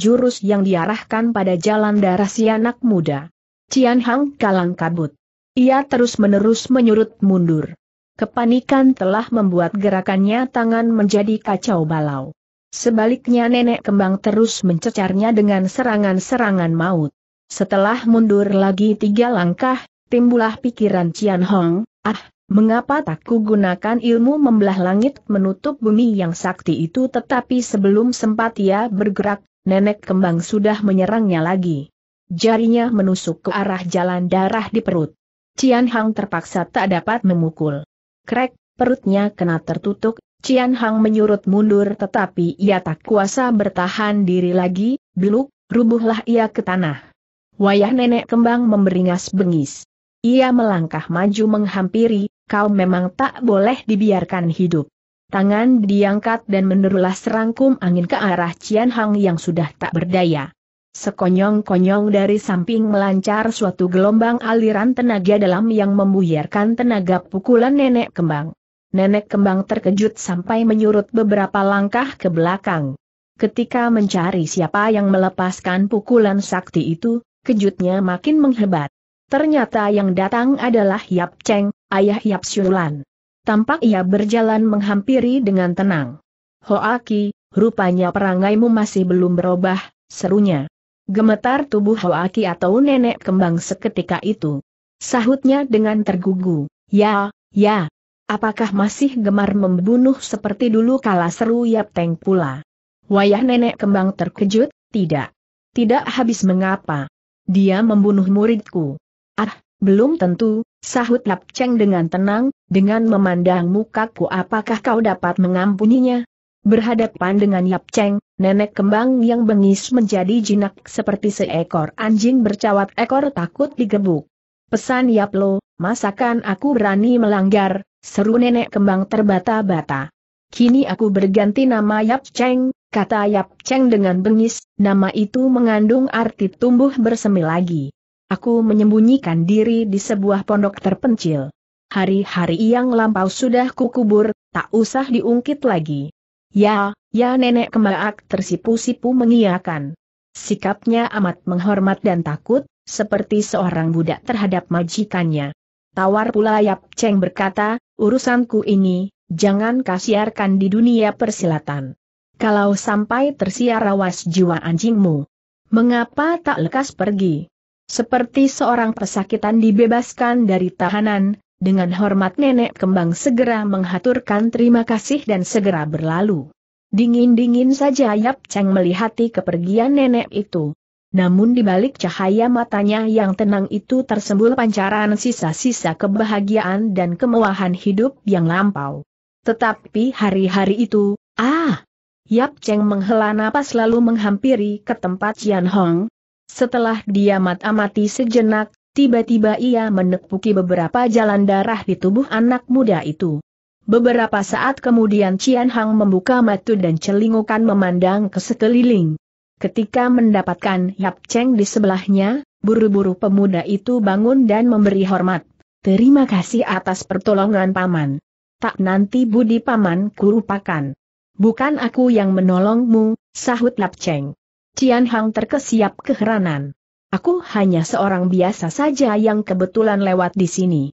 jurus yang diarahkan pada jalan darah si anak muda. Cian Hong kalang kabut. Ia terus-menerus menyurut mundur. Kepanikan telah membuat gerakannya tangan menjadi kacau balau. Sebaliknya nenek kembang terus mencecarnya dengan serangan-serangan maut. Setelah mundur lagi tiga langkah, timbullah pikiran Cian Hong, ah, mengapa tak kugunakan ilmu membelah langit menutup bumi yang sakti itu tetapi sebelum sempat ia bergerak, nenek kembang sudah menyerangnya lagi. Jarinya menusuk ke arah jalan darah di perut. Cian Hong terpaksa tak dapat memukul. Krek, perutnya kena tertutup, Cian Hang menyurut mundur tetapi ia tak kuasa bertahan diri lagi, beluk, rubuhlah ia ke tanah. Wayah nenek kembang memberingas bengis. Ia melangkah maju menghampiri, kau memang tak boleh dibiarkan hidup. Tangan diangkat dan menerulah serangkum angin ke arah Cian Hang yang sudah tak berdaya. Sekonyong-konyong dari samping melancar suatu gelombang aliran tenaga dalam yang membuyarkan tenaga pukulan nenek kembang nenek kembang terkejut sampai menyurut beberapa langkah ke belakang. Ketika mencari siapa yang melepaskan pukulan sakti itu, kejutnya makin menghebat. Ternyata yang datang adalah Yap Cheng, ayah Yap Siulan. Tampak ia berjalan menghampiri dengan tenang. Hoaki, rupanya perangaimu masih belum berubah, serunya. Gemetar tubuh Hoaki atau nenek kembang seketika itu. Sahutnya dengan tergugu, ya, ya, Apakah masih gemar membunuh seperti dulu kala seru Yap Teng pula? Wayah nenek kembang terkejut, tidak. Tidak habis mengapa. Dia membunuh muridku. Ah, belum tentu, sahut Lap Cheng dengan tenang, dengan memandang mukaku apakah kau dapat mengampuninya? Berhadapan dengan Yap Cheng, nenek kembang yang bengis menjadi jinak seperti seekor anjing bercawat ekor takut digebuk. Pesan Yap Lo, masakan aku berani melanggar, Seru nenek kembang terbata-bata. Kini aku berganti nama Yap Cheng, kata Yap Cheng dengan bengis, nama itu mengandung arti tumbuh bersemi lagi. Aku menyembunyikan diri di sebuah pondok terpencil. Hari-hari yang lampau sudah kukubur, tak usah diungkit lagi. Ya, ya nenek kembaak tersipu-sipu mengiakan. Sikapnya amat menghormat dan takut, seperti seorang budak terhadap majikannya. Tawar pula Yap Cheng berkata, urusanku ini, jangan kasiarkan di dunia persilatan. Kalau sampai tersiar awas jiwa anjingmu, mengapa tak lekas pergi? Seperti seorang pesakitan dibebaskan dari tahanan, dengan hormat nenek kembang segera menghaturkan terima kasih dan segera berlalu. Dingin-dingin saja Yap Cheng melihati kepergian nenek itu. Namun di balik cahaya matanya yang tenang itu tersembul pancaran sisa-sisa kebahagiaan dan kemewahan hidup yang lampau. Tetapi hari-hari itu, ah! Yap Cheng menghela napas lalu menghampiri ke tempat Jian Hong. Setelah dia mat-amati sejenak, tiba-tiba ia menepuki beberapa jalan darah di tubuh anak muda itu. Beberapa saat kemudian Cian Hang membuka mata dan celingukan memandang ke sekeliling. Ketika mendapatkan Yap Cheng di sebelahnya, buru-buru pemuda itu bangun dan memberi hormat. Terima kasih atas pertolongan paman. Tak nanti budi paman kurupakan. Bukan aku yang menolongmu, sahut Yap Cheng. Cian Hang terkesiap keheranan. Aku hanya seorang biasa saja yang kebetulan lewat di sini.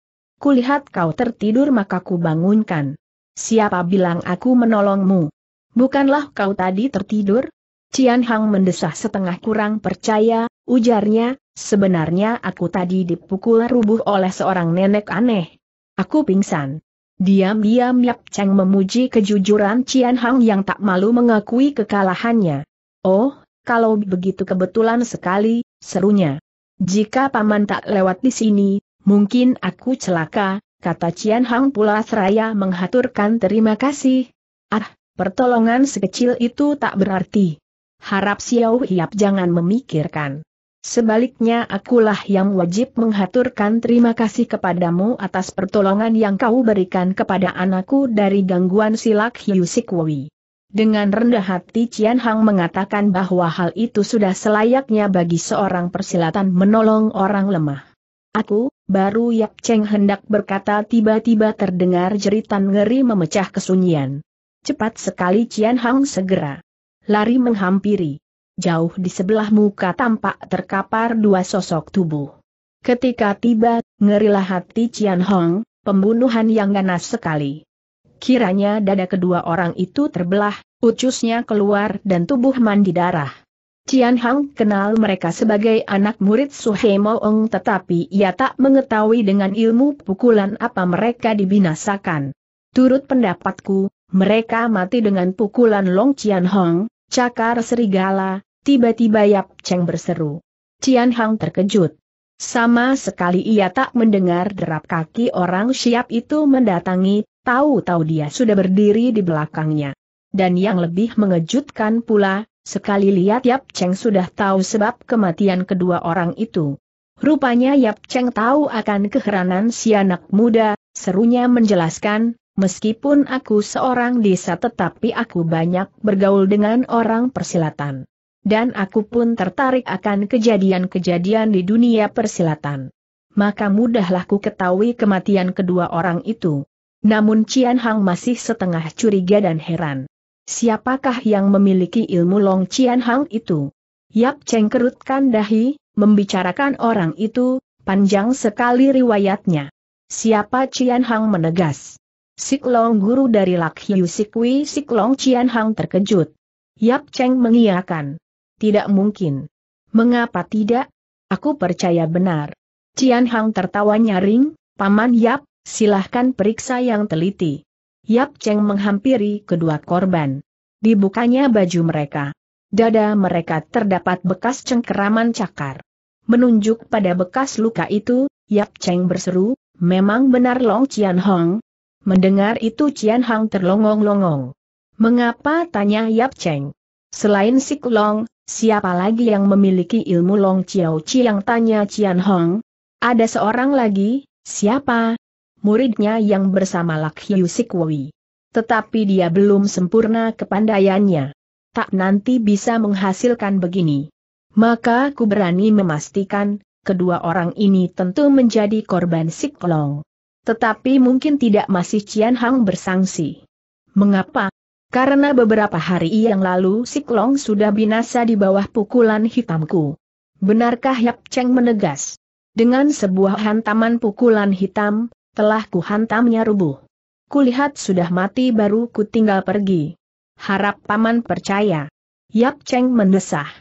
Kulihat kau tertidur maka ku bangunkan. Siapa bilang aku menolongmu? Bukanlah kau tadi tertidur? Cian Hang mendesah setengah kurang percaya, ujarnya, sebenarnya aku tadi dipukul rubuh oleh seorang nenek aneh. Aku pingsan. Diam-diam Yap Cheng memuji kejujuran Cian Hang yang tak malu mengakui kekalahannya. Oh, kalau begitu kebetulan sekali, serunya. Jika paman tak lewat di sini, mungkin aku celaka, kata Cian Hang pula seraya menghaturkan terima kasih. Ah, pertolongan sekecil itu tak berarti harap Xiao Hiap jangan memikirkan. Sebaliknya akulah yang wajib menghaturkan terima kasih kepadamu atas pertolongan yang kau berikan kepada anakku dari gangguan silak Hiu Sikwui. Dengan rendah hati Cian Hang mengatakan bahwa hal itu sudah selayaknya bagi seorang persilatan menolong orang lemah. Aku, baru Yap Cheng hendak berkata tiba-tiba terdengar jeritan ngeri memecah kesunyian. Cepat sekali Cian Hang segera lari menghampiri. Jauh di sebelah muka tampak terkapar dua sosok tubuh. Ketika tiba, ngerilah hati Cian Hong, pembunuhan yang ganas sekali. Kiranya dada kedua orang itu terbelah, ucusnya keluar dan tubuh mandi darah. Cian Hong kenal mereka sebagai anak murid Suhe Ong tetapi ia tak mengetahui dengan ilmu pukulan apa mereka dibinasakan. Turut pendapatku, mereka mati dengan pukulan Long Cian Hong, Cakar serigala, tiba-tiba Yap Cheng berseru. Cian Hang terkejut. Sama sekali ia tak mendengar derap kaki orang siap itu mendatangi, tahu-tahu dia sudah berdiri di belakangnya. Dan yang lebih mengejutkan pula, sekali lihat Yap Cheng sudah tahu sebab kematian kedua orang itu. Rupanya Yap Cheng tahu akan keheranan si anak muda, serunya menjelaskan, Meskipun aku seorang desa tetapi aku banyak bergaul dengan orang persilatan. Dan aku pun tertarik akan kejadian-kejadian di dunia persilatan. Maka mudahlah ku ketahui kematian kedua orang itu. Namun Cian Hang masih setengah curiga dan heran. Siapakah yang memiliki ilmu Long Cian Hang itu? Yap Cheng kerutkan dahi, membicarakan orang itu, panjang sekali riwayatnya. Siapa Cian Hang menegas. Siklong guru dari laki Sikwi Siklong Cian Hang terkejut. Yap Cheng mengiyakan. Tidak mungkin. Mengapa tidak? Aku percaya benar. Cian Hang tertawa nyaring, Paman Yap, silahkan periksa yang teliti. Yap Cheng menghampiri kedua korban. Dibukanya baju mereka. Dada mereka terdapat bekas cengkeraman cakar. Menunjuk pada bekas luka itu, Yap Cheng berseru, memang benar Long Cian Hong, Mendengar itu Cian Hang terlongong-longong. Mengapa tanya Yap Cheng? Selain si Kulong, siapa lagi yang memiliki ilmu Long Chiao Chiang tanya Cian Hong? Ada seorang lagi, siapa? Muridnya yang bersama Lak Hiu Sikwui. Tetapi dia belum sempurna kepandaiannya. Tak nanti bisa menghasilkan begini. Maka aku berani memastikan, kedua orang ini tentu menjadi korban Siklong. Tetapi mungkin tidak masih Cian Hang bersangsi. Mengapa? Karena beberapa hari yang lalu Siklong sudah binasa di bawah pukulan hitamku. Benarkah Yap Cheng menegas? Dengan sebuah hantaman pukulan hitam, telah kuhantamnya rubuh. Kulihat sudah mati baru ku tinggal pergi. Harap paman percaya. Yap Cheng mendesah.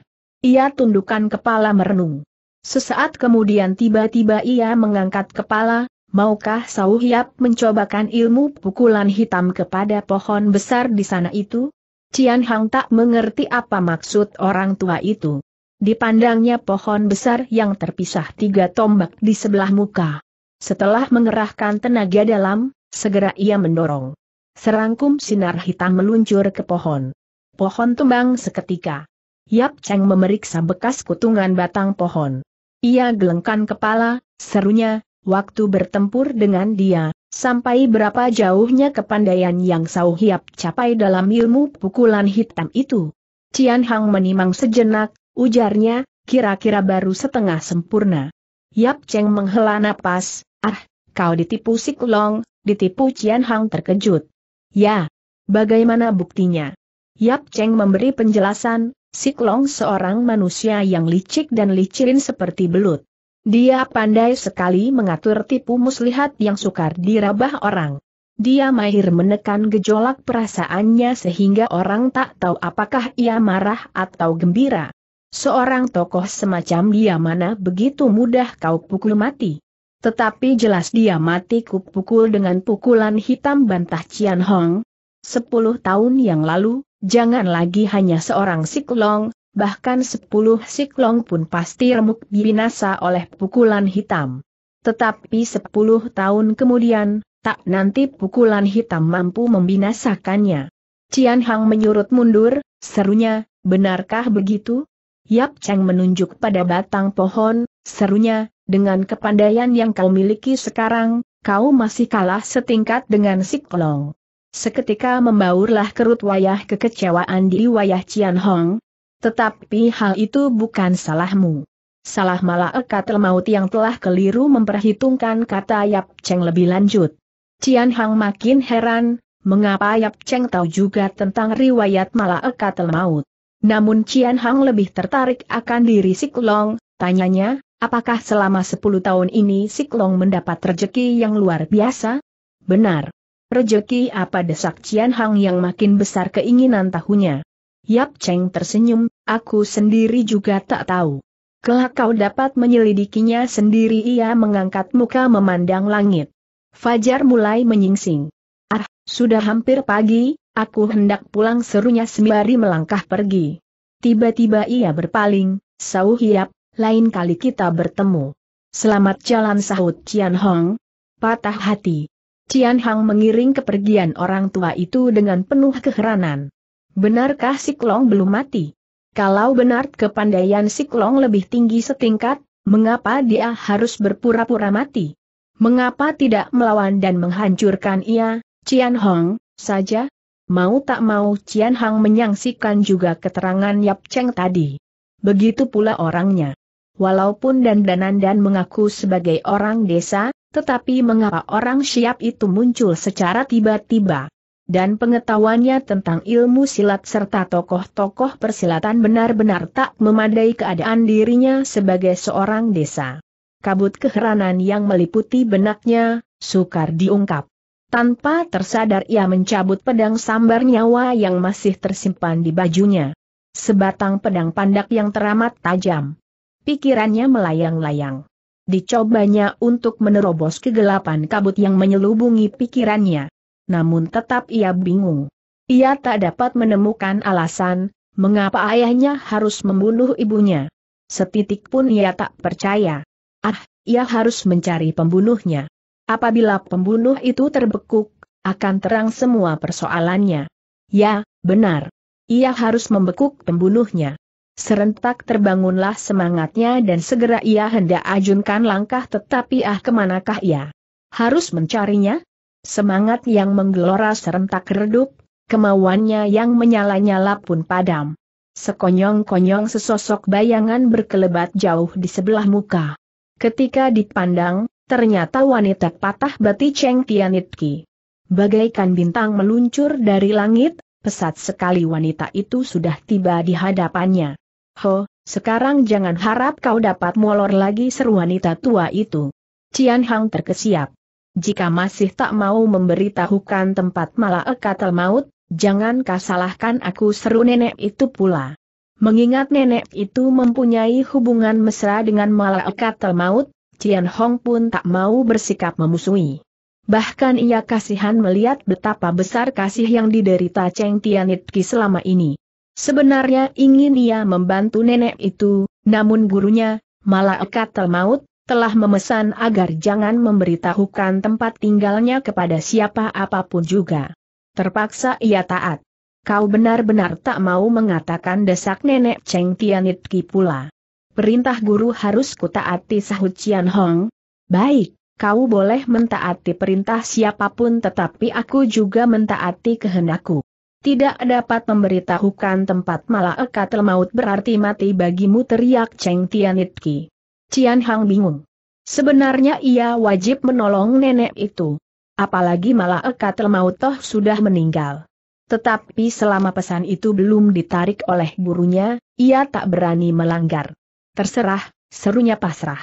Ia tundukkan kepala merenung. Sesaat kemudian tiba-tiba ia mengangkat kepala, maukah Sau mencobakan ilmu pukulan hitam kepada pohon besar di sana itu? Cian Hang tak mengerti apa maksud orang tua itu. Dipandangnya pohon besar yang terpisah tiga tombak di sebelah muka. Setelah mengerahkan tenaga dalam, segera ia mendorong. Serangkum sinar hitam meluncur ke pohon. Pohon tumbang seketika. Yap Cheng memeriksa bekas kutungan batang pohon. Ia gelengkan kepala, serunya, waktu bertempur dengan dia, sampai berapa jauhnya kepandaian yang Sau Hiap capai dalam ilmu pukulan hitam itu. Cian Hang menimang sejenak, ujarnya, kira-kira baru setengah sempurna. Yap Cheng menghela napas, ah, kau ditipu Sik Long, ditipu Cian Hang terkejut. Ya, bagaimana buktinya? Yap Cheng memberi penjelasan, Sik Long seorang manusia yang licik dan licirin seperti belut. Dia pandai sekali mengatur tipu muslihat yang sukar dirabah orang. Dia mahir menekan gejolak perasaannya sehingga orang tak tahu apakah ia marah atau gembira. Seorang tokoh semacam dia mana begitu mudah kau pukul mati. Tetapi jelas dia mati kupukul dengan pukulan hitam bantah Cian Hong. Sepuluh tahun yang lalu, jangan lagi hanya seorang siklong, bahkan sepuluh siklong pun pasti remuk binasa oleh pukulan hitam. Tetapi sepuluh tahun kemudian, tak nanti pukulan hitam mampu membinasakannya. Cian Hang menyurut mundur, serunya, benarkah begitu? Yap Cheng menunjuk pada batang pohon, serunya, dengan kepandaian yang kau miliki sekarang, kau masih kalah setingkat dengan Siklong. Seketika membaurlah kerut wayah kekecewaan di wayah Cian Hong, tetapi hal itu bukan salahmu. Salah malah ekatel maut yang telah keliru memperhitungkan kata Yap Cheng lebih lanjut. Cian Hang makin heran, mengapa Yap Cheng tahu juga tentang riwayat malah ekatel maut. Namun Cian Hang lebih tertarik akan diri Siklong, tanyanya, apakah selama 10 tahun ini Siklong mendapat rejeki yang luar biasa? Benar. Rejeki apa desak Cian Hang yang makin besar keinginan tahunya. Yap Cheng tersenyum, aku sendiri juga tak tahu. Kelak kau dapat menyelidikinya sendiri ia mengangkat muka memandang langit. Fajar mulai menyingsing. Ah, sudah hampir pagi, aku hendak pulang serunya sembari melangkah pergi. Tiba-tiba ia berpaling, sauh Yap, lain kali kita bertemu. Selamat jalan sahut Cian Hong. Patah hati. Cian Hong mengiring kepergian orang tua itu dengan penuh keheranan. Benarkah Siklong belum mati? Kalau benar kepandaian Siklong lebih tinggi setingkat, mengapa dia harus berpura-pura mati? Mengapa tidak melawan dan menghancurkan ia, Cian Hong, saja? Mau tak mau Cian Hong menyangsikan juga keterangan Yap Cheng tadi. Begitu pula orangnya. Walaupun dandanan dan mengaku sebagai orang desa, tetapi mengapa orang siap itu muncul secara tiba-tiba? dan pengetahuannya tentang ilmu silat serta tokoh-tokoh persilatan benar-benar tak memadai keadaan dirinya sebagai seorang desa. Kabut keheranan yang meliputi benaknya, sukar diungkap. Tanpa tersadar ia mencabut pedang sambar nyawa yang masih tersimpan di bajunya. Sebatang pedang pandak yang teramat tajam. Pikirannya melayang-layang. Dicobanya untuk menerobos kegelapan kabut yang menyelubungi pikirannya namun tetap ia bingung. Ia tak dapat menemukan alasan, mengapa ayahnya harus membunuh ibunya. Setitik pun ia tak percaya. Ah, ia harus mencari pembunuhnya. Apabila pembunuh itu terbekuk, akan terang semua persoalannya. Ya, benar. Ia harus membekuk pembunuhnya. Serentak terbangunlah semangatnya dan segera ia hendak ajunkan langkah tetapi ah kemanakah ia? Harus mencarinya? Semangat yang menggelora serentak redup, kemauannya yang menyala-nyala pun padam. Sekonyong-konyong sesosok bayangan berkelebat jauh di sebelah muka. Ketika dipandang, ternyata wanita patah bati Cheng Tianitki. Bagaikan bintang meluncur dari langit, pesat sekali wanita itu sudah tiba di hadapannya. Ho, sekarang jangan harap kau dapat molor lagi seru wanita tua itu. Cian Hang terkesiap jika masih tak mau memberitahukan tempat malaikat maut, jangan kasalahkan aku seru nenek itu pula. Mengingat nenek itu mempunyai hubungan mesra dengan malaikat maut, Cian Hong pun tak mau bersikap memusuhi. Bahkan ia kasihan melihat betapa besar kasih yang diderita Cheng Tianitki selama ini. Sebenarnya ingin ia membantu nenek itu, namun gurunya, malaikat maut, telah memesan agar jangan memberitahukan tempat tinggalnya kepada siapa apapun juga. Terpaksa ia taat. Kau benar-benar tak mau mengatakan desak nenek Cheng Ki pula. Perintah guru harus kutaati sahut Cian Hong. Baik, kau boleh mentaati perintah siapapun tetapi aku juga mentaati kehendakku tidak dapat memberitahukan tempat malah ekatel maut berarti mati bagimu teriak Cheng Ki. Cian Hang bingung. Sebenarnya ia wajib menolong nenek itu. Apalagi malah Ekatel Mautoh sudah meninggal. Tetapi selama pesan itu belum ditarik oleh gurunya, ia tak berani melanggar. Terserah, serunya pasrah.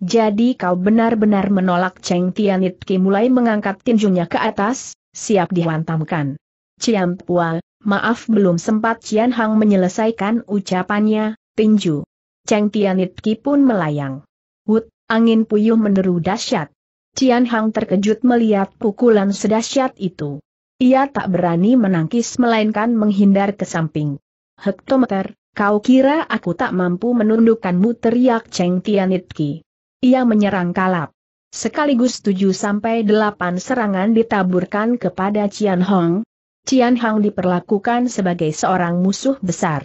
Jadi kau benar-benar menolak Cheng Tianitki mulai mengangkat tinjunya ke atas, siap dihantamkan. Cian Pua, maaf belum sempat Cian Hang menyelesaikan ucapannya, tinju. Cheng Tianitki pun melayang. Wut, angin puyuh meneru dahsyat. Cian Hang terkejut melihat pukulan sedahsyat itu. Ia tak berani menangkis melainkan menghindar ke samping. Hektometer, kau kira aku tak mampu menundukkanmu teriak Cheng Tianitki. Ia menyerang kalap. Sekaligus tujuh sampai delapan serangan ditaburkan kepada Cian Hong. Cian Hang diperlakukan sebagai seorang musuh besar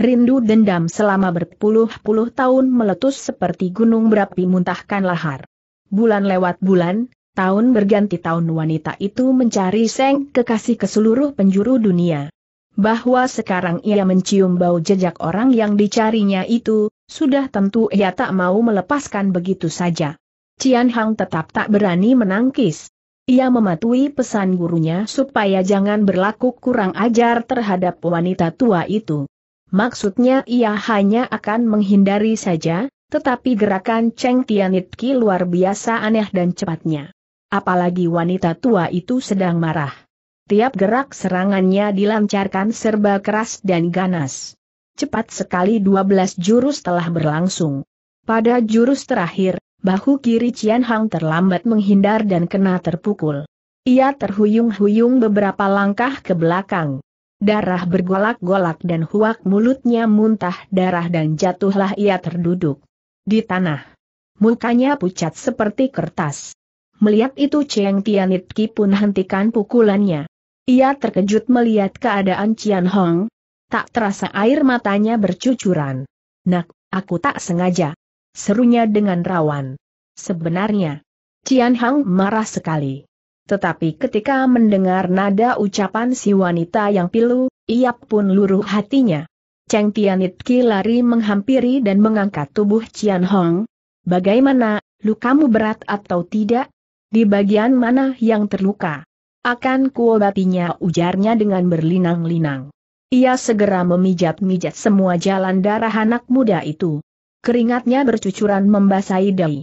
rindu dendam selama berpuluh-puluh tahun meletus seperti gunung berapi muntahkan lahar. Bulan lewat bulan, tahun berganti tahun wanita itu mencari seng kekasih ke seluruh penjuru dunia. Bahwa sekarang ia mencium bau jejak orang yang dicarinya itu, sudah tentu ia tak mau melepaskan begitu saja. Cian Hang tetap tak berani menangkis. Ia mematuhi pesan gurunya supaya jangan berlaku kurang ajar terhadap wanita tua itu. Maksudnya ia hanya akan menghindari saja, tetapi gerakan Cheng Tianitki luar biasa aneh dan cepatnya. Apalagi wanita tua itu sedang marah. Tiap gerak serangannya dilancarkan serba keras dan ganas. Cepat sekali 12 jurus telah berlangsung. Pada jurus terakhir, bahu kiri Cian Hang terlambat menghindar dan kena terpukul. Ia terhuyung-huyung beberapa langkah ke belakang. Darah bergolak-golak dan huak mulutnya muntah darah dan jatuhlah ia terduduk. Di tanah. Mukanya pucat seperti kertas. Melihat itu Cheng Tianitki pun hentikan pukulannya. Ia terkejut melihat keadaan Cian Hong. Tak terasa air matanya bercucuran. Nak, aku tak sengaja. Serunya dengan rawan. Sebenarnya, Cian Hong marah sekali. Tetapi ketika mendengar nada ucapan si wanita yang pilu, ia pun luruh hatinya. Cheng Tianitki lari menghampiri dan mengangkat tubuh Cian Hong. Bagaimana, lukamu berat atau tidak? Di bagian mana yang terluka? Akan kuobatinya ujarnya dengan berlinang-linang. Ia segera memijat-mijat semua jalan darah anak muda itu. Keringatnya bercucuran membasahi dahi.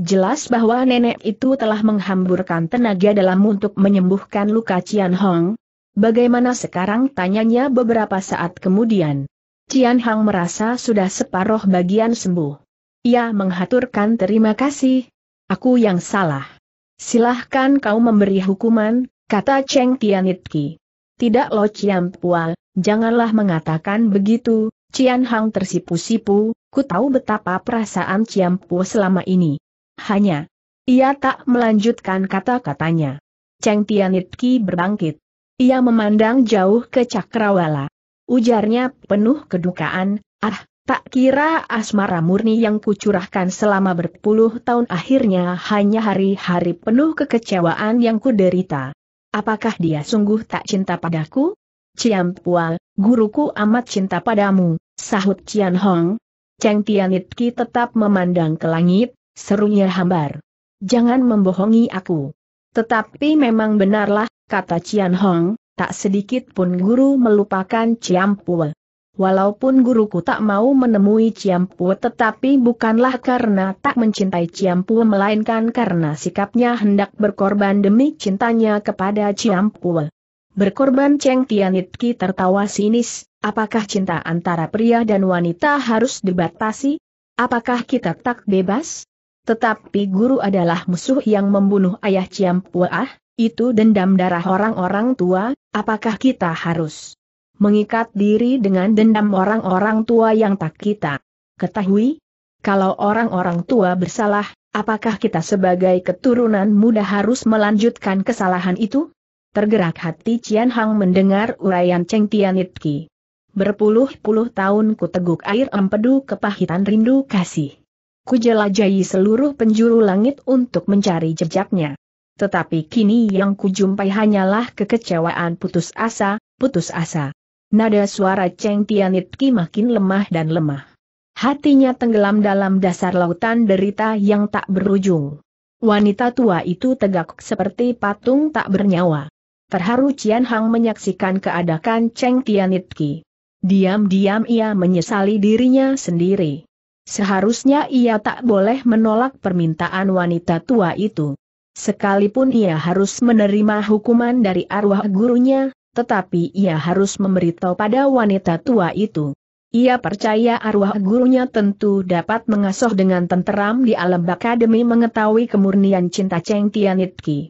Jelas bahwa nenek itu telah menghamburkan tenaga dalam untuk menyembuhkan luka Cian Hong. Bagaimana sekarang tanyanya beberapa saat kemudian. Cian Hong merasa sudah separoh bagian sembuh. Ia menghaturkan terima kasih. Aku yang salah. Silahkan kau memberi hukuman, kata Cheng Tianitki. Tidak lo Cian Pual, janganlah mengatakan begitu, Cian Hong tersipu-sipu, ku tahu betapa perasaan Cian Pual selama ini. Hanya, ia tak melanjutkan kata-katanya. Cheng Tianitki berbangkit. Ia memandang jauh ke Cakrawala. Ujarnya penuh kedukaan, ah, tak kira asmara murni yang kucurahkan selama berpuluh tahun akhirnya hanya hari-hari penuh kekecewaan yang kuderita. Apakah dia sungguh tak cinta padaku? Ciam Pual, guruku amat cinta padamu, sahut Cian Hong. Cheng Tianitki tetap memandang ke langit, Serunya hambar. Jangan membohongi aku. Tetapi memang benarlah, kata Cian Hong, tak sedikit pun guru melupakan Pue. Walaupun guruku tak mau menemui Ciampu tetapi bukanlah karena tak mencintai Ciampu melainkan karena sikapnya hendak berkorban demi cintanya kepada Ciampu. Berkorban Cheng Tianitki tertawa sinis, apakah cinta antara pria dan wanita harus dibatasi? Apakah kita tak bebas? Tetapi guru adalah musuh yang membunuh ayah Puah, ah, itu dendam darah orang-orang tua, apakah kita harus mengikat diri dengan dendam orang-orang tua yang tak kita ketahui? Kalau orang-orang tua bersalah, apakah kita sebagai keturunan muda harus melanjutkan kesalahan itu? Tergerak hati Cian Hang mendengar uraian Cheng Tianitki. Berpuluh-puluh tahun ku teguk air empedu kepahitan rindu kasih. Kujelajahi seluruh penjuru langit untuk mencari jejaknya. Tetapi kini yang kujumpai hanyalah kekecewaan putus asa, putus asa. Nada suara Cheng Ki makin lemah dan lemah. Hatinya tenggelam dalam dasar lautan derita yang tak berujung. Wanita tua itu tegak seperti patung tak bernyawa. Terharu Cian Hang menyaksikan keadaan Cheng Ki. Diam-diam ia menyesali dirinya sendiri. Seharusnya ia tak boleh menolak permintaan wanita tua itu. Sekalipun ia harus menerima hukuman dari arwah gurunya, tetapi ia harus memberitahu pada wanita tua itu. Ia percaya arwah gurunya tentu dapat mengasuh dengan tenteram di alam baka demi mengetahui kemurnian cinta Cheng Tianitki.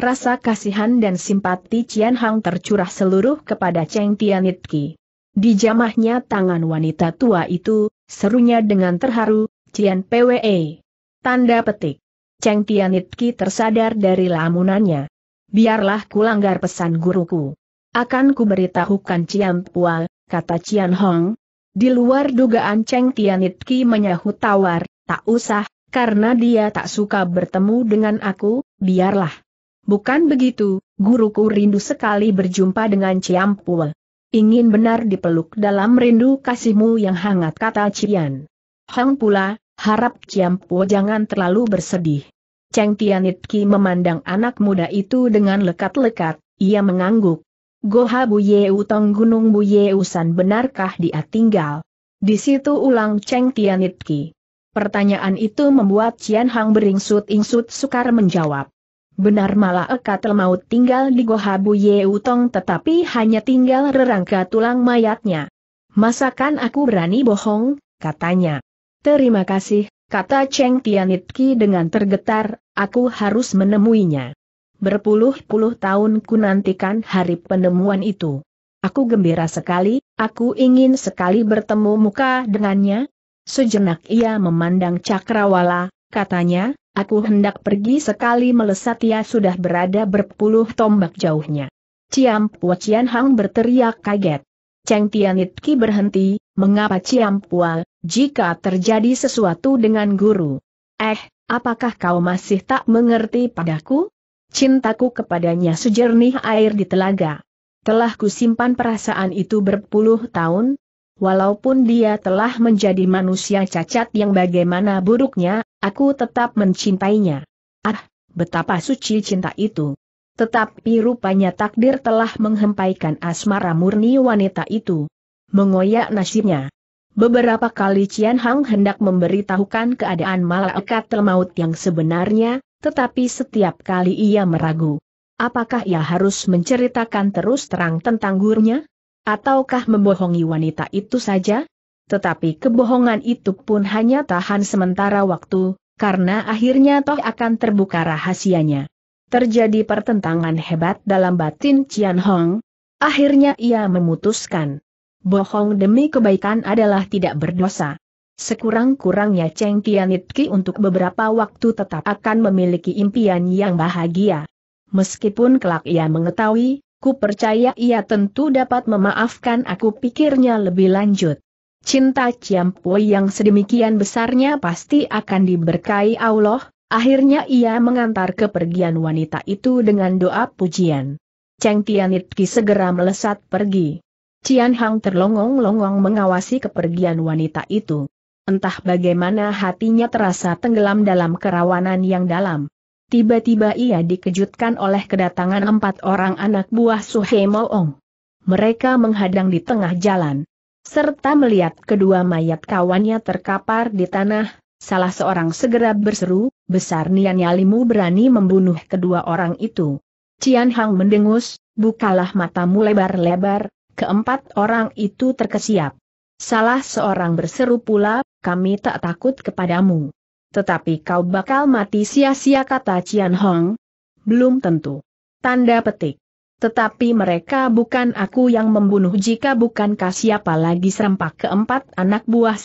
Rasa kasihan dan simpati Cian Hang tercurah seluruh kepada Cheng Di jamahnya tangan wanita tua itu, Serunya dengan terharu, Cian PWE. Tanda petik. Cheng Tianitki tersadar dari lamunannya. Biarlah kulanggar pesan guruku. Akan kuberitahukan Cian Pua, kata Cian Hong. Di luar dugaan Cheng Tianitki menyahut tawar, tak usah, karena dia tak suka bertemu dengan aku, biarlah. Bukan begitu, guruku rindu sekali berjumpa dengan Cian Pual ingin benar dipeluk dalam rindu kasihmu yang hangat kata Cian. Hang pula, harap Po jangan terlalu bersedih. Cheng Tianitki memandang anak muda itu dengan lekat-lekat, ia mengangguk. Goha Bu Yeu Tong Gunung Bu Ye Usan benarkah dia tinggal? Di situ ulang Cheng Tianitki. Pertanyaan itu membuat Cian Hang beringsut-ingsut sukar menjawab. Benar malah Ekatel maut tinggal di Gohabu utong tetapi hanya tinggal rerangka tulang mayatnya. Masakan aku berani bohong, katanya. Terima kasih, kata Cheng Tianitki dengan tergetar, aku harus menemuinya. Berpuluh-puluh tahun ku nantikan hari penemuan itu. Aku gembira sekali, aku ingin sekali bertemu muka dengannya. Sejenak ia memandang cakrawala, katanya, Aku hendak pergi sekali melesat ia sudah berada berpuluh tombak jauhnya. Ciam Pua Cian Hang berteriak kaget. Cheng Tianitki berhenti, mengapa Ciam Pua, jika terjadi sesuatu dengan guru? Eh, apakah kau masih tak mengerti padaku? Cintaku kepadanya sejernih air di telaga. Telah kusimpan perasaan itu berpuluh tahun, Walaupun dia telah menjadi manusia cacat yang bagaimana buruknya, Aku tetap mencintainya. Ah, betapa suci cinta itu. Tetapi rupanya takdir telah menghempaikan asmara murni wanita itu. Mengoyak nasibnya. Beberapa kali Cian Hang hendak memberitahukan keadaan malaikat termaut yang sebenarnya, tetapi setiap kali ia meragu. Apakah ia harus menceritakan terus terang tentang gurunya, Ataukah membohongi wanita itu saja? Tetapi kebohongan itu pun hanya tahan sementara waktu, karena akhirnya toh akan terbuka rahasianya. Terjadi pertentangan hebat dalam batin Cian Hong. Akhirnya ia memutuskan. Bohong demi kebaikan adalah tidak berdosa. Sekurang-kurangnya Cheng Tianitki untuk beberapa waktu tetap akan memiliki impian yang bahagia. Meskipun kelak ia mengetahui, ku percaya ia tentu dapat memaafkan aku pikirnya lebih lanjut. Cinta Ciampoi yang sedemikian besarnya pasti akan diberkahi Allah, akhirnya ia mengantar kepergian wanita itu dengan doa pujian. Cheng Tianitki segera melesat pergi. Cian Hang terlongong-longong mengawasi kepergian wanita itu. Entah bagaimana hatinya terasa tenggelam dalam kerawanan yang dalam. Tiba-tiba ia dikejutkan oleh kedatangan empat orang anak buah Suhe Moong. Mereka menghadang di tengah jalan serta melihat kedua mayat kawannya terkapar di tanah, salah seorang segera berseru, besar nian Yalimu berani membunuh kedua orang itu. Cian Hang mendengus, bukalah matamu lebar-lebar, keempat orang itu terkesiap. Salah seorang berseru pula, kami tak takut kepadamu. Tetapi kau bakal mati sia-sia kata Cian Hong. Belum tentu. Tanda petik. Tetapi mereka bukan aku yang membunuh jika bukankah siapa lagi serempak keempat anak buah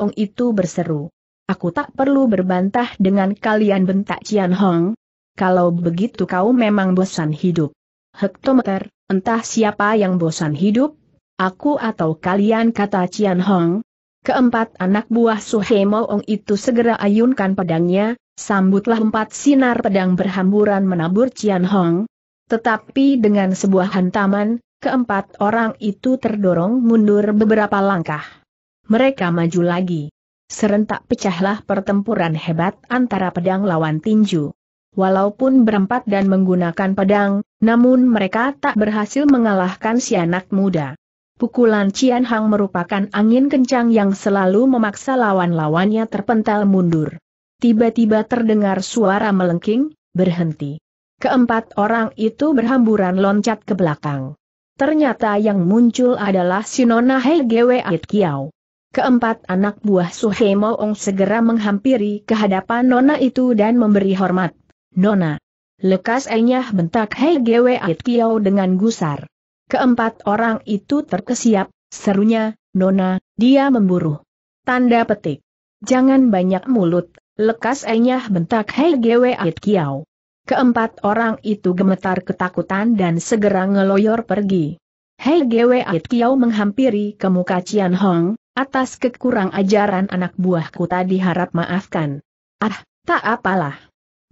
Ong itu berseru. Aku tak perlu berbantah dengan kalian bentak Cian Hong. Kalau begitu kau memang bosan hidup. Hektometer, entah siapa yang bosan hidup, aku atau kalian kata Cian Hong. Keempat anak buah Ong itu segera ayunkan pedangnya, sambutlah empat sinar pedang berhamburan menabur Cian Hong tetapi dengan sebuah hantaman, keempat orang itu terdorong mundur beberapa langkah. Mereka maju lagi. Serentak pecahlah pertempuran hebat antara pedang lawan tinju. Walaupun berempat dan menggunakan pedang, namun mereka tak berhasil mengalahkan si anak muda. Pukulan Cian Hang merupakan angin kencang yang selalu memaksa lawan-lawannya terpental mundur. Tiba-tiba terdengar suara melengking, berhenti. Keempat orang itu berhamburan loncat ke belakang. Ternyata yang muncul adalah Sinona Hegewe Kiao. Keempat anak buah Suhe Ong segera menghampiri kehadapan Nona itu dan memberi hormat. Nona. Lekas enyah bentak Hegewe Kiao dengan gusar. Keempat orang itu terkesiap, serunya, Nona, dia memburu. Tanda petik. Jangan banyak mulut, lekas enyah bentak Hegewe Kiao. Keempat orang itu gemetar ketakutan dan segera ngeloyor pergi. Hei Gwe Ait Kiau menghampiri ke muka Cian Hong, atas kekurang ajaran anak buahku tadi harap maafkan. Ah, tak apalah.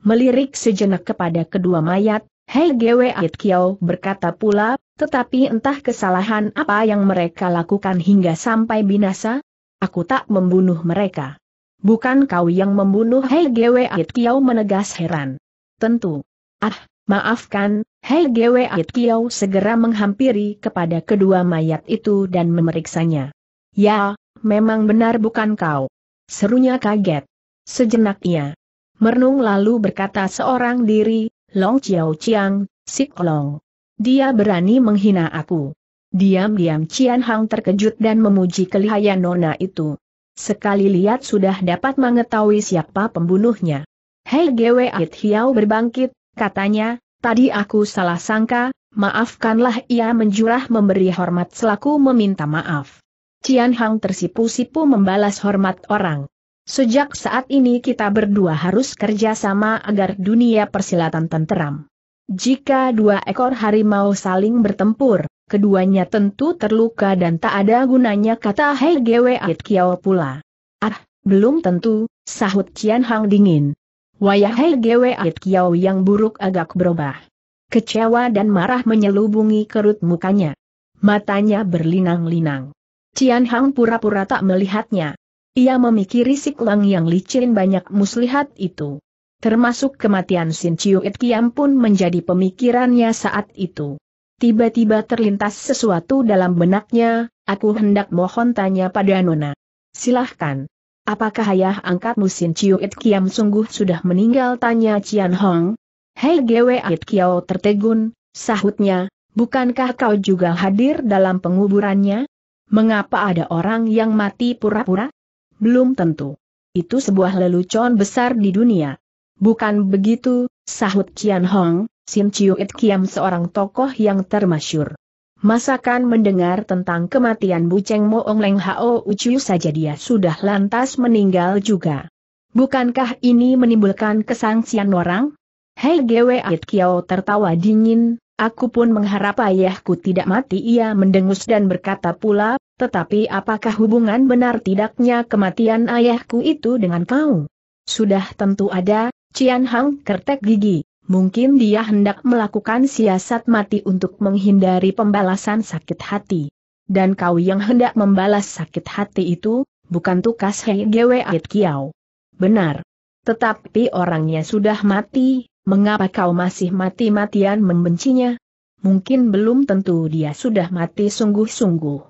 Melirik sejenak kepada kedua mayat, Hei Gwe Ait Kiau berkata pula, tetapi entah kesalahan apa yang mereka lakukan hingga sampai binasa, aku tak membunuh mereka. Bukan kau yang membunuh Hei Gwe Ait Kiau menegas heran tentu. Ah, maafkan, Hei Gwe ait Kiau segera menghampiri kepada kedua mayat itu dan memeriksanya. Ya, memang benar bukan kau. Serunya kaget. Sejenak ia. Merenung lalu berkata seorang diri, Long Chiao Chiang, Sik Long. Dia berani menghina aku. Diam-diam Cian Hang terkejut dan memuji kelihayan nona itu. Sekali lihat sudah dapat mengetahui siapa pembunuhnya. Hei Gwe Hiau berbangkit, katanya, tadi aku salah sangka, maafkanlah ia menjurah memberi hormat selaku meminta maaf. Cian Hang tersipu-sipu membalas hormat orang. Sejak saat ini kita berdua harus kerjasama agar dunia persilatan tenteram. Jika dua ekor harimau saling bertempur, keduanya tentu terluka dan tak ada gunanya kata Hei Gwe Kiao pula. Ah, belum tentu, sahut Cian Hang dingin. Wayahai Gwe Ait Kiau yang buruk agak berubah. Kecewa dan marah menyelubungi kerut mukanya. Matanya berlinang-linang. Cian Hang pura-pura tak melihatnya. Ia memikiri siklang yang licin banyak muslihat itu. Termasuk kematian Sin Chiu It Kiam pun menjadi pemikirannya saat itu. Tiba-tiba terlintas sesuatu dalam benaknya, aku hendak mohon tanya pada Nona. Silahkan. Apakah ayah angkatmu Sin Chiu It Kiam sungguh sudah meninggal? Tanya Cian Hong. Hei Gwe It Kiao tertegun, sahutnya, bukankah kau juga hadir dalam penguburannya? Mengapa ada orang yang mati pura-pura? Belum tentu. Itu sebuah lelucon besar di dunia. Bukan begitu, sahut Cian Hong, Sin Chiu It Kiam seorang tokoh yang termasyur. Masakan mendengar tentang kematian Buceng Moong Leng Hao Ucu saja dia sudah lantas meninggal juga. Bukankah ini menimbulkan kesangsian orang? Hei Gwe Ait Kiao tertawa dingin, aku pun mengharap ayahku tidak mati ia mendengus dan berkata pula, tetapi apakah hubungan benar tidaknya kematian ayahku itu dengan kau? Sudah tentu ada, Cian Hang kertek gigi mungkin dia hendak melakukan siasat mati untuk menghindari pembalasan sakit hati. Dan kau yang hendak membalas sakit hati itu, bukan tukas Hei Gwe Ait Kiao. Benar. Tetapi orangnya sudah mati, mengapa kau masih mati-matian membencinya? Mungkin belum tentu dia sudah mati sungguh-sungguh.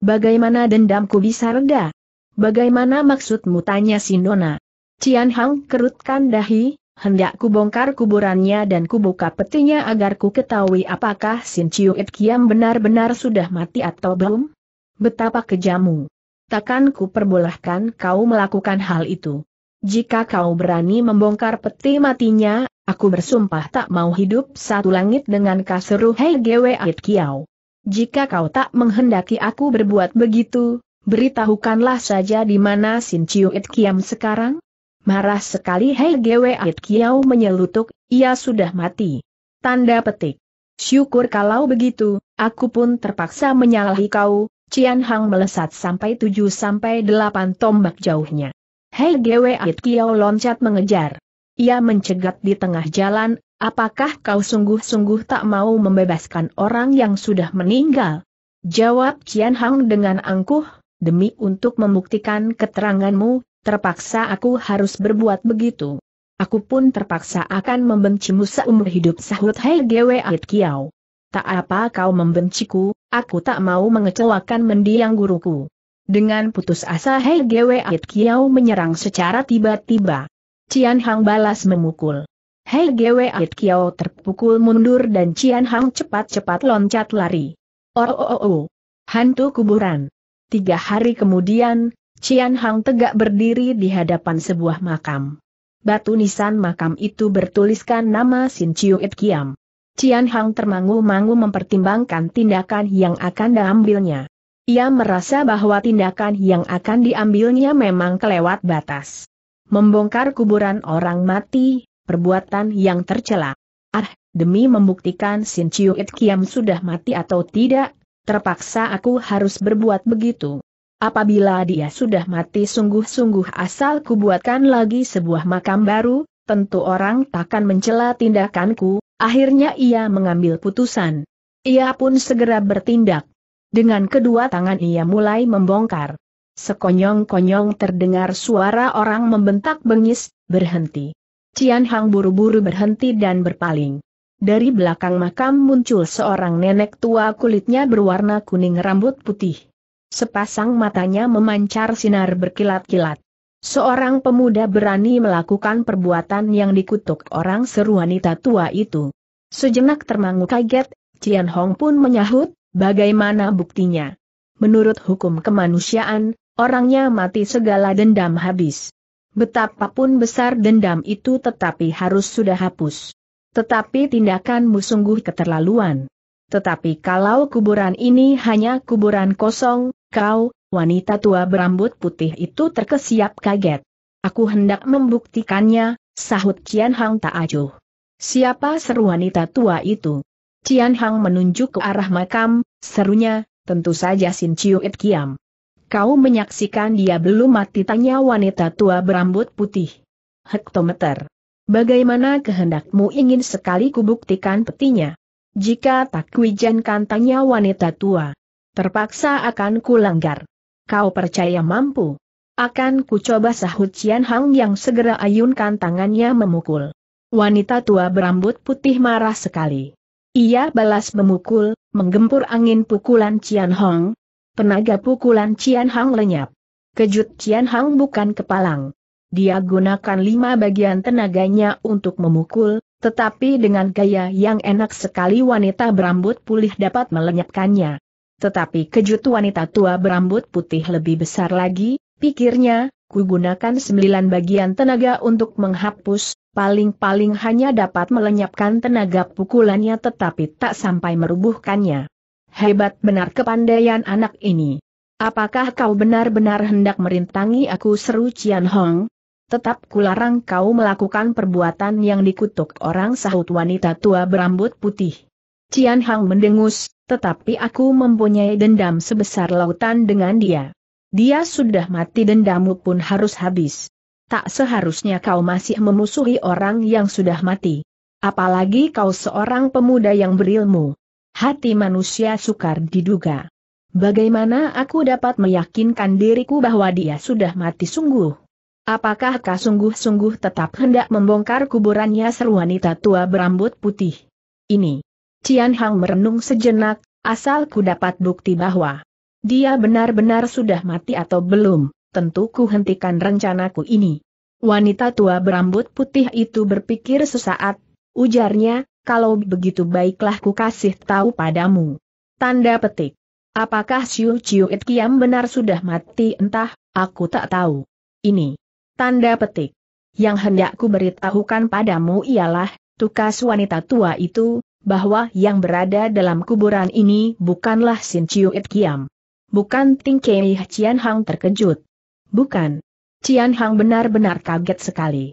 Bagaimana dendamku bisa reda? Bagaimana maksudmu tanya si Nona? Cian Hang kerutkan dahi, hendak kubongkar kuburannya dan kubuka petinya agar ku ketahui apakah Sin Chiu It Kiam benar-benar sudah mati atau belum? Betapa kejammu! Takkan ku perbolehkan kau melakukan hal itu. Jika kau berani membongkar peti matinya, aku bersumpah tak mau hidup satu langit dengan kaseru Hei Gwe It Kiao. Jika kau tak menghendaki aku berbuat begitu, beritahukanlah saja di mana Sin Chiu It Kiam sekarang? Marah sekali Hei Gwe Kiau menyelutuk, ia sudah mati. Tanda petik. Syukur kalau begitu, aku pun terpaksa menyalahi kau, Cian Hang melesat sampai 7 sampai delapan tombak jauhnya. Hei Gwe Kiau loncat mengejar. Ia mencegat di tengah jalan, apakah kau sungguh-sungguh tak mau membebaskan orang yang sudah meninggal? Jawab Cian Hang dengan angkuh, demi untuk membuktikan keteranganmu, terpaksa aku harus berbuat begitu. Aku pun terpaksa akan membencimu seumur hidup sahut Hai Gwe Ait Kiao. Tak apa kau membenciku, aku tak mau mengecewakan mendiang guruku. Dengan putus asa Hai Gwe Ait Kiao menyerang secara tiba-tiba. Cian Hang balas memukul. Hai Gwe Ait Kiao terpukul mundur dan Cian Hang cepat-cepat loncat lari. Oh, oh, oh, oh. Hantu kuburan. Tiga hari kemudian, Cian Hang tegak berdiri di hadapan sebuah makam. Batu nisan makam itu bertuliskan nama Sin Chiu It Kiam. Cian Hang termangu-mangu mempertimbangkan tindakan yang akan diambilnya. Ia merasa bahwa tindakan yang akan diambilnya memang kelewat batas. Membongkar kuburan orang mati, perbuatan yang tercela. Ah, demi membuktikan Sin Chiu It Kiam sudah mati atau tidak, terpaksa aku harus berbuat begitu. Apabila dia sudah mati sungguh-sungguh asal kubuatkan lagi sebuah makam baru, tentu orang takkan mencela tindakanku, akhirnya ia mengambil putusan. Ia pun segera bertindak. Dengan kedua tangan ia mulai membongkar. Sekonyong-konyong terdengar suara orang membentak bengis, berhenti. Cian Hang buru-buru berhenti dan berpaling. Dari belakang makam muncul seorang nenek tua kulitnya berwarna kuning rambut putih. Sepasang matanya memancar sinar berkilat-kilat. Seorang pemuda berani melakukan perbuatan yang dikutuk orang seru wanita tua itu. Sejenak termangu kaget, Cian Hong pun menyahut, bagaimana buktinya? Menurut hukum kemanusiaan, orangnya mati segala dendam habis. Betapapun besar dendam itu tetapi harus sudah hapus. Tetapi tindakanmu sungguh keterlaluan. Tetapi kalau kuburan ini hanya kuburan kosong, Kau, wanita tua berambut putih itu terkesiap kaget. Aku hendak membuktikannya, sahut Cian Hang tak acuh. Siapa seru wanita tua itu? Cian Hang menunjuk ke arah makam, serunya, tentu saja Sin Chiu It Kiam. Kau menyaksikan dia belum mati tanya wanita tua berambut putih. Hektometer. Bagaimana kehendakmu ingin sekali kubuktikan petinya? Jika tak kuizinkan tanya wanita tua. Terpaksa akan kulanggar. Kau percaya mampu? Akan kucoba sahut Cian Hang yang segera ayunkan tangannya memukul. Wanita tua berambut putih marah sekali. Ia balas memukul, menggempur angin pukulan Cian Hang. Tenaga pukulan Cian Hang lenyap. Kejut Cian Hang bukan kepalang. Dia gunakan lima bagian tenaganya untuk memukul, tetapi dengan gaya yang enak sekali wanita berambut pulih dapat melenyapkannya. Tetapi kejut wanita tua berambut putih lebih besar lagi, pikirnya, ku gunakan sembilan bagian tenaga untuk menghapus, paling-paling hanya dapat melenyapkan tenaga pukulannya tetapi tak sampai merubuhkannya. Hebat benar kepandaian anak ini. Apakah kau benar-benar hendak merintangi aku seru Cian Hong? Tetap kularang kau melakukan perbuatan yang dikutuk orang sahut wanita tua berambut putih. Cian Hang mendengus, tetapi aku mempunyai dendam sebesar lautan dengan dia. Dia sudah mati dendammu pun harus habis. Tak seharusnya kau masih memusuhi orang yang sudah mati. Apalagi kau seorang pemuda yang berilmu. Hati manusia sukar diduga. Bagaimana aku dapat meyakinkan diriku bahwa dia sudah mati sungguh? Apakah kau sungguh-sungguh tetap hendak membongkar kuburannya seru wanita tua berambut putih? Ini Cian Hang merenung sejenak, asal ku dapat bukti bahwa dia benar-benar sudah mati atau belum, tentu ku hentikan rencanaku ini. Wanita tua berambut putih itu berpikir sesaat, ujarnya, kalau begitu baiklah ku kasih tahu padamu. Tanda petik. Apakah Siu Chiu It Kiam benar sudah mati entah, aku tak tahu. Ini. Tanda petik. Yang hendak ku beritahukan padamu ialah, tukas wanita tua itu, bahwa yang berada dalam kuburan ini bukanlah Sin Chiu It Kiam. Bukan Ting Kei Cian Hang terkejut. Bukan. Cian Hang benar-benar kaget sekali.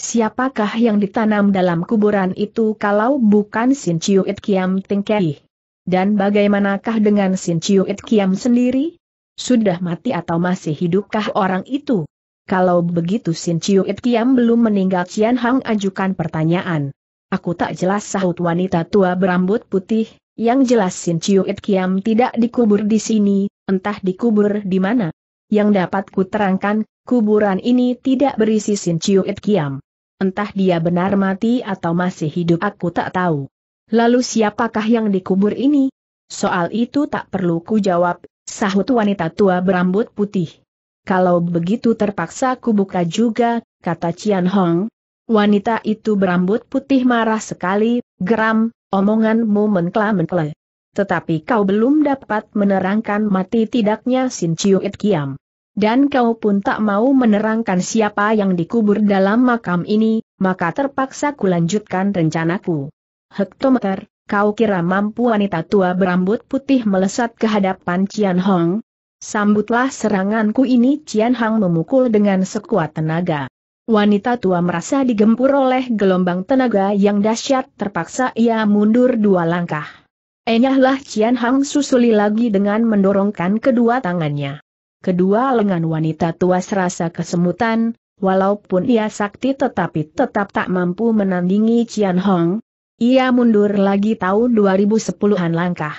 Siapakah yang ditanam dalam kuburan itu kalau bukan Sin Chiu It Kiam Ting Kei? Dan bagaimanakah dengan Sin Chiu It Kiam sendiri? Sudah mati atau masih hidupkah orang itu? Kalau begitu Sin Chiu It Kiam belum meninggal Cian Hang ajukan pertanyaan. Aku tak jelas sahut wanita tua berambut putih, yang jelas Sin Chiu It Kiam tidak dikubur di sini, entah dikubur di mana. Yang dapat ku terangkan, kuburan ini tidak berisi Sin Chiu It Kiam. Entah dia benar mati atau masih hidup aku tak tahu. Lalu siapakah yang dikubur ini? Soal itu tak perlu ku jawab, sahut wanita tua berambut putih. Kalau begitu terpaksa ku buka juga, kata Cian Hong, Wanita itu berambut putih marah sekali, geram, omonganmu menkla-menkle. Tetapi kau belum dapat menerangkan mati tidaknya Sin Chiu It Kiam. Dan kau pun tak mau menerangkan siapa yang dikubur dalam makam ini, maka terpaksa kulanjutkan rencanaku. Hektometer, kau kira mampu wanita tua berambut putih melesat ke hadapan Cian Hong? Sambutlah seranganku ini Cian Hong memukul dengan sekuat tenaga. Wanita tua merasa digempur oleh gelombang tenaga yang dahsyat terpaksa ia mundur dua langkah. Enyahlah Cian Hang susuli lagi dengan mendorongkan kedua tangannya. Kedua lengan wanita tua serasa kesemutan, walaupun ia sakti tetapi tetap tak mampu menandingi Cian Hong. Ia mundur lagi tahun 2010-an langkah.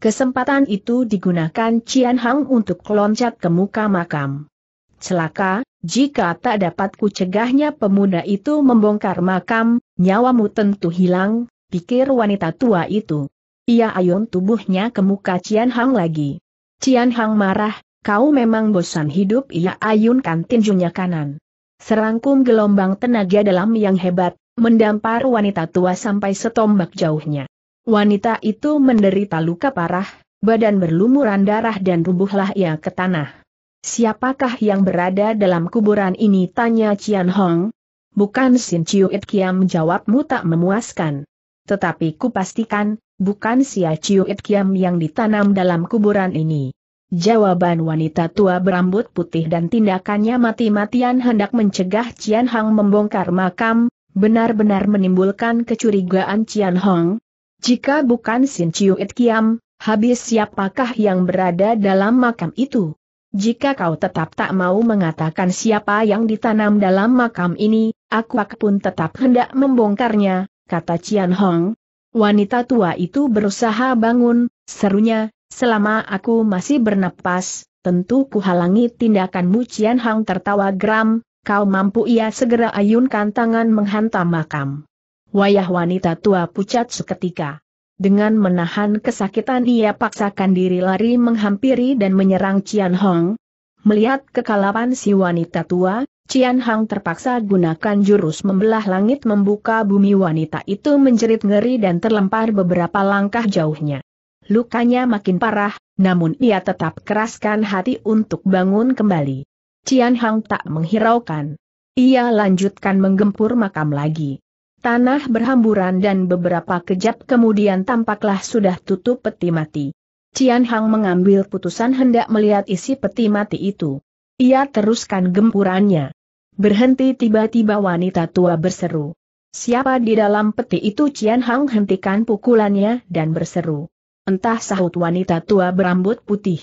Kesempatan itu digunakan Cian Hang untuk loncat ke muka makam. Celaka, jika tak dapat kucegahnya pemuda itu membongkar makam, nyawamu tentu hilang, pikir wanita tua itu. Ia ayun tubuhnya ke muka Cian Hang lagi. Cian Hang marah, kau memang bosan hidup ia ayunkan tinjunya kanan. Serangkum gelombang tenaga dalam yang hebat, mendampar wanita tua sampai setombak jauhnya. Wanita itu menderita luka parah, badan berlumuran darah dan rubuhlah ia ke tanah. Siapakah yang berada dalam kuburan ini? Tanya Cian Hong. Bukan Sin Chiu It Kiam jawabmu tak memuaskan. Tetapi kupastikan, bukan Sia Chiu It Kiam yang ditanam dalam kuburan ini. Jawaban wanita tua berambut putih dan tindakannya mati-matian hendak mencegah Cian Hong membongkar makam, benar-benar menimbulkan kecurigaan Cian Hong. Jika bukan Sin Chiu It Kiam, habis siapakah yang berada dalam makam itu? Jika kau tetap tak mau mengatakan siapa yang ditanam dalam makam ini, aku pun tetap hendak membongkarnya, kata Cian Hong. Wanita tua itu berusaha bangun, serunya, selama aku masih bernapas, tentu kuhalangi tindakanmu Cian Hong tertawa geram, kau mampu ia segera ayunkan tangan menghantam makam. Wayah wanita tua pucat seketika. Dengan menahan kesakitan ia paksakan diri lari menghampiri dan menyerang Cian Hong. Melihat kekalapan si wanita tua, Cian Hong terpaksa gunakan jurus membelah langit membuka bumi wanita itu menjerit ngeri dan terlempar beberapa langkah jauhnya. Lukanya makin parah, namun ia tetap keraskan hati untuk bangun kembali. Cian Hong tak menghiraukan. Ia lanjutkan menggempur makam lagi. Tanah berhamburan dan beberapa kejap kemudian tampaklah sudah tutup peti mati. Cian Hang mengambil putusan hendak melihat isi peti mati itu. Ia teruskan gempurannya. Berhenti tiba-tiba wanita tua berseru. Siapa di dalam peti itu Cian Hang hentikan pukulannya dan berseru. Entah sahut wanita tua berambut putih.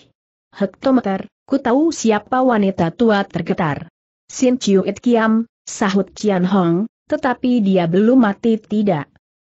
Hektometer, ku tahu siapa wanita tua tergetar. Sin Chiu It Kiam, sahut Cian Hong, tetapi dia belum mati tidak.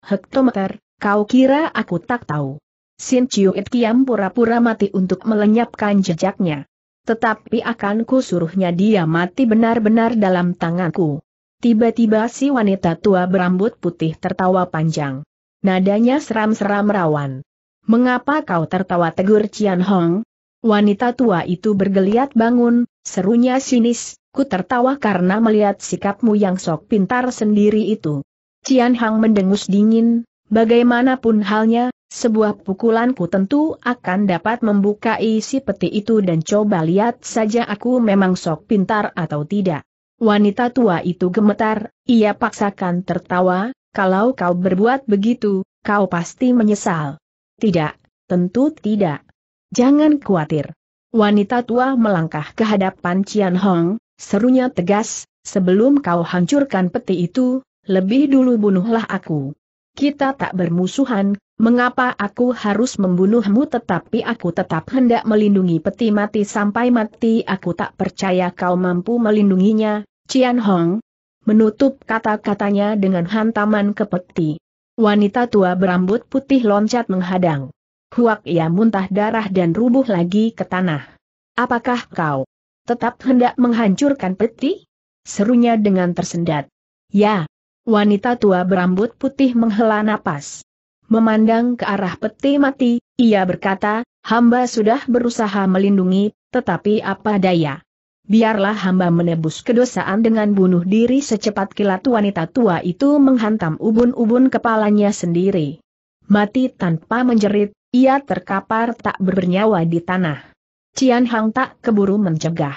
Hektometer, kau kira aku tak tahu. Sin It Kiam pura-pura mati untuk melenyapkan jejaknya. Tetapi akan ku suruhnya dia mati benar-benar dalam tanganku. Tiba-tiba si wanita tua berambut putih tertawa panjang. Nadanya seram-seram rawan. Mengapa kau tertawa tegur Cian Hong? Wanita tua itu bergeliat bangun, serunya sinis, Ku tertawa karena melihat sikapmu yang sok pintar sendiri itu. Cian Hang mendengus dingin, bagaimanapun halnya, sebuah pukulanku tentu akan dapat membuka isi peti itu dan coba lihat saja aku memang sok pintar atau tidak. Wanita tua itu gemetar, ia paksakan tertawa, kalau kau berbuat begitu, kau pasti menyesal. Tidak, tentu tidak. Jangan khawatir. Wanita tua melangkah ke hadapan Cian Hong, Serunya tegas, sebelum kau hancurkan peti itu, lebih dulu bunuhlah aku. Kita tak bermusuhan, mengapa aku harus membunuhmu tetapi aku tetap hendak melindungi peti mati sampai mati aku tak percaya kau mampu melindunginya, Cian Hong. Menutup kata-katanya dengan hantaman ke peti. Wanita tua berambut putih loncat menghadang. Huak ia muntah darah dan rubuh lagi ke tanah. Apakah kau? tetap hendak menghancurkan peti? Serunya dengan tersendat. Ya, wanita tua berambut putih menghela napas. Memandang ke arah peti mati, ia berkata, hamba sudah berusaha melindungi, tetapi apa daya. Biarlah hamba menebus kedosaan dengan bunuh diri secepat kilat wanita tua itu menghantam ubun-ubun kepalanya sendiri. Mati tanpa menjerit, ia terkapar tak bernyawa di tanah. Cian Hang tak keburu mencegah.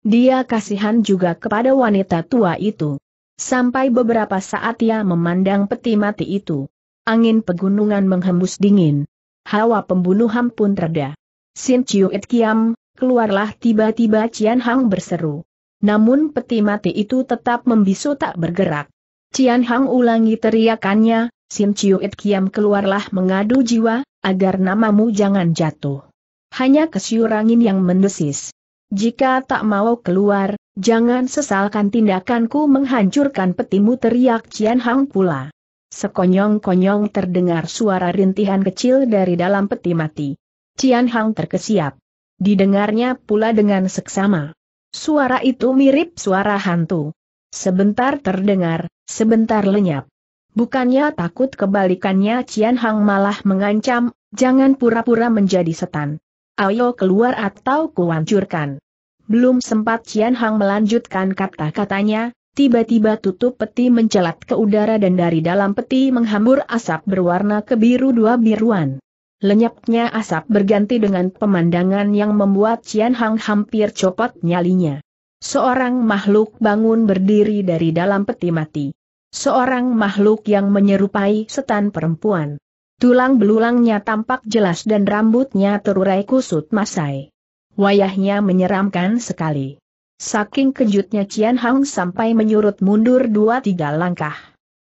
Dia kasihan juga kepada wanita tua itu. Sampai beberapa saat ia memandang peti mati itu. Angin pegunungan menghembus dingin. Hawa pembunuhan pun terda. Sin Chiu It Kiam, keluarlah tiba-tiba Cian Hang berseru. Namun peti mati itu tetap membisu tak bergerak. Cian Hang ulangi teriakannya, Sin Chiu It Kiam keluarlah mengadu jiwa, agar namamu jangan jatuh. Hanya kesyurangin yang mendesis. Jika tak mau keluar, jangan sesalkan tindakanku menghancurkan petimu teriak Cian Hang pula. Sekonyong-konyong terdengar suara rintihan kecil dari dalam peti mati. Cian Hang terkesiap. Didengarnya pula dengan seksama. Suara itu mirip suara hantu. Sebentar terdengar, sebentar lenyap. Bukannya takut kebalikannya Cian Hang malah mengancam, jangan pura-pura menjadi setan. Ayo keluar atau kuancurkan. Belum sempat Cian Hang melanjutkan kata-katanya, tiba-tiba tutup peti mencelat ke udara dan dari dalam peti menghambur asap berwarna kebiru dua biruan. Lenyapnya asap berganti dengan pemandangan yang membuat Cian Hang hampir copot nyalinya. Seorang makhluk bangun berdiri dari dalam peti mati. Seorang makhluk yang menyerupai setan perempuan. Tulang belulangnya tampak jelas dan rambutnya terurai kusut masai. Wayahnya menyeramkan sekali. Saking kejutnya Cian Hang sampai menyurut mundur dua tiga langkah.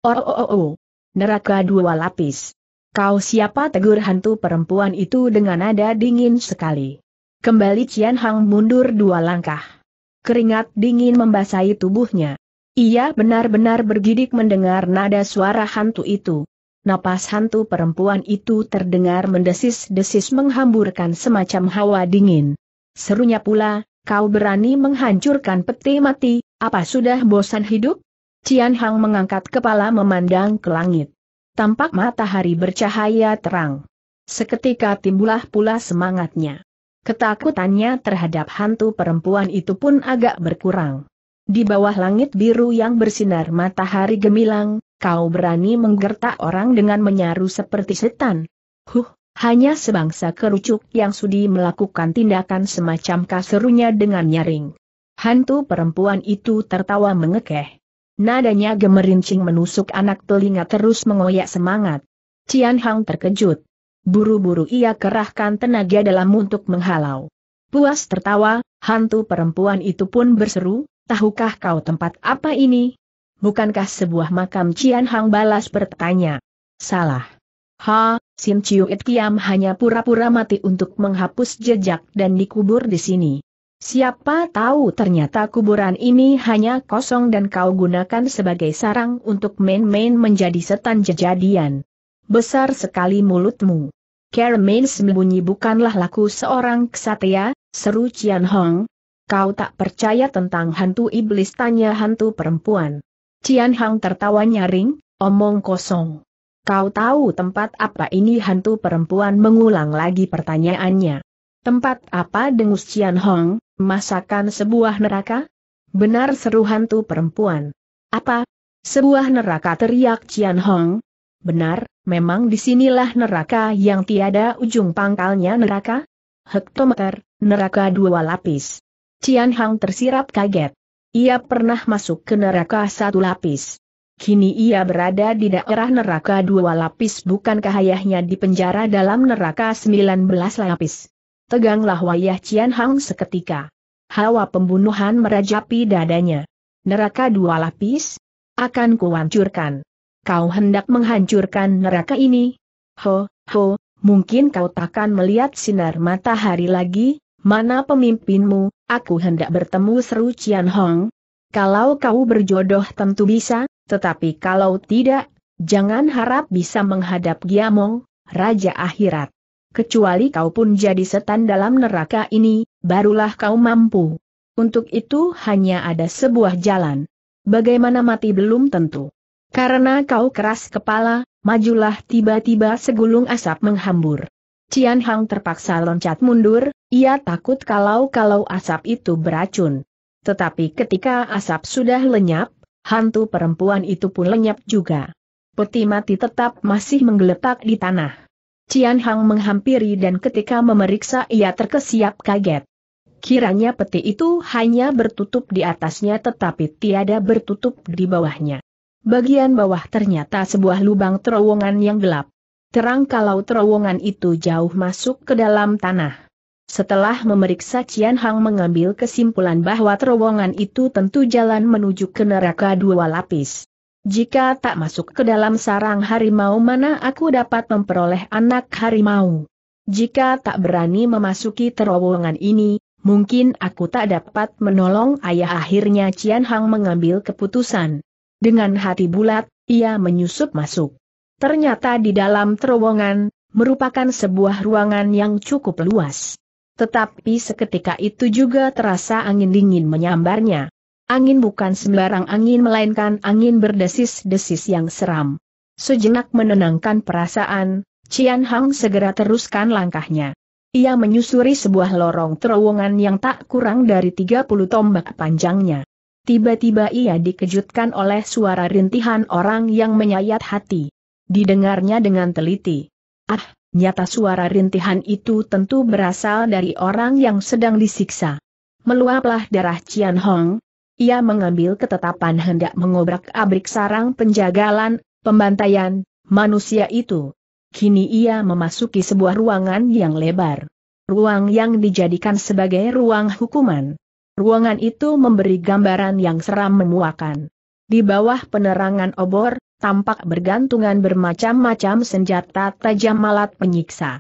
Oh, oh, oh, oh. Neraka dua lapis. Kau siapa tegur hantu perempuan itu dengan nada dingin sekali. Kembali Cian Hang mundur dua langkah. Keringat dingin membasahi tubuhnya. Ia benar-benar bergidik mendengar nada suara hantu itu napas hantu perempuan itu terdengar mendesis-desis menghamburkan semacam hawa dingin. Serunya pula, kau berani menghancurkan peti mati, apa sudah bosan hidup? Cian Hang mengangkat kepala memandang ke langit. Tampak matahari bercahaya terang. Seketika timbulah pula semangatnya. Ketakutannya terhadap hantu perempuan itu pun agak berkurang. Di bawah langit biru yang bersinar matahari gemilang, kau berani menggertak orang dengan menyaru seperti setan. Huh, hanya sebangsa kerucuk yang sudi melakukan tindakan semacam kaserunya dengan nyaring. Hantu perempuan itu tertawa mengekeh. Nadanya gemerincing menusuk anak telinga terus mengoyak semangat. Cian Hang terkejut. Buru-buru ia kerahkan tenaga dalam untuk menghalau. Puas tertawa, hantu perempuan itu pun berseru, tahukah kau tempat apa ini? bukankah sebuah makam Cian Hang balas bertanya. Salah. Ha, Sin Chiu It Kiam hanya pura-pura mati untuk menghapus jejak dan dikubur di sini. Siapa tahu ternyata kuburan ini hanya kosong dan kau gunakan sebagai sarang untuk main-main menjadi setan jejadian. Besar sekali mulutmu. Keremil sembunyi bukanlah laku seorang ksatria. seru Cian Hong. Kau tak percaya tentang hantu iblis tanya hantu perempuan. Cian Hang tertawa nyaring, omong kosong. Kau tahu tempat apa ini hantu perempuan mengulang lagi pertanyaannya. Tempat apa dengus Cian Hong, masakan sebuah neraka? Benar seru hantu perempuan. Apa? Sebuah neraka teriak Cian Hong. Benar, memang disinilah neraka yang tiada ujung pangkalnya neraka? Hektometer, neraka dua lapis. Cian Hang tersirap kaget. Ia pernah masuk ke neraka satu lapis. Kini ia berada di daerah neraka dua lapis bukankah ayahnya dipenjara dalam neraka sembilan belas lapis. Teganglah wayah Cian Hang seketika. Hawa pembunuhan merajapi dadanya. Neraka dua lapis? Akan kuhancurkan. Kau hendak menghancurkan neraka ini? Ho, ho, mungkin kau takkan melihat sinar matahari lagi, mana pemimpinmu, aku hendak bertemu seru Cian Hong. Kalau kau berjodoh tentu bisa, tetapi kalau tidak, jangan harap bisa menghadap Giamong, Raja Akhirat. Kecuali kau pun jadi setan dalam neraka ini, barulah kau mampu. Untuk itu hanya ada sebuah jalan. Bagaimana mati belum tentu. Karena kau keras kepala, majulah tiba-tiba segulung asap menghambur. Cian Hang terpaksa loncat mundur, ia takut kalau-kalau asap itu beracun. Tetapi ketika asap sudah lenyap, hantu perempuan itu pun lenyap juga. Peti mati tetap masih menggeletak di tanah. Cian Hang menghampiri dan ketika memeriksa ia terkesiap kaget. Kiranya peti itu hanya bertutup di atasnya tetapi tiada bertutup di bawahnya. Bagian bawah ternyata sebuah lubang terowongan yang gelap. Terang kalau terowongan itu jauh masuk ke dalam tanah. Setelah memeriksa Cian Hang mengambil kesimpulan bahwa terowongan itu tentu jalan menuju ke neraka dua lapis. Jika tak masuk ke dalam sarang harimau mana aku dapat memperoleh anak harimau. Jika tak berani memasuki terowongan ini, mungkin aku tak dapat menolong ayah akhirnya Cian Hang mengambil keputusan. Dengan hati bulat, ia menyusup masuk. Ternyata di dalam terowongan, merupakan sebuah ruangan yang cukup luas. Tetapi seketika itu juga terasa angin dingin menyambarnya. Angin bukan sembarang angin melainkan angin berdesis-desis yang seram. Sejenak menenangkan perasaan, Cian Hang segera teruskan langkahnya. Ia menyusuri sebuah lorong terowongan yang tak kurang dari 30 tombak panjangnya. Tiba-tiba ia dikejutkan oleh suara rintihan orang yang menyayat hati. Didengarnya dengan teliti. Ah, Nyata suara rintihan itu tentu berasal dari orang yang sedang disiksa. Meluaplah darah Cian Hong. Ia mengambil ketetapan hendak mengobrak-abrik sarang penjagalan, pembantaian, manusia itu. Kini ia memasuki sebuah ruangan yang lebar. Ruang yang dijadikan sebagai ruang hukuman. Ruangan itu memberi gambaran yang seram memuakan. Di bawah penerangan obor, tampak bergantungan bermacam-macam senjata tajam malat penyiksa.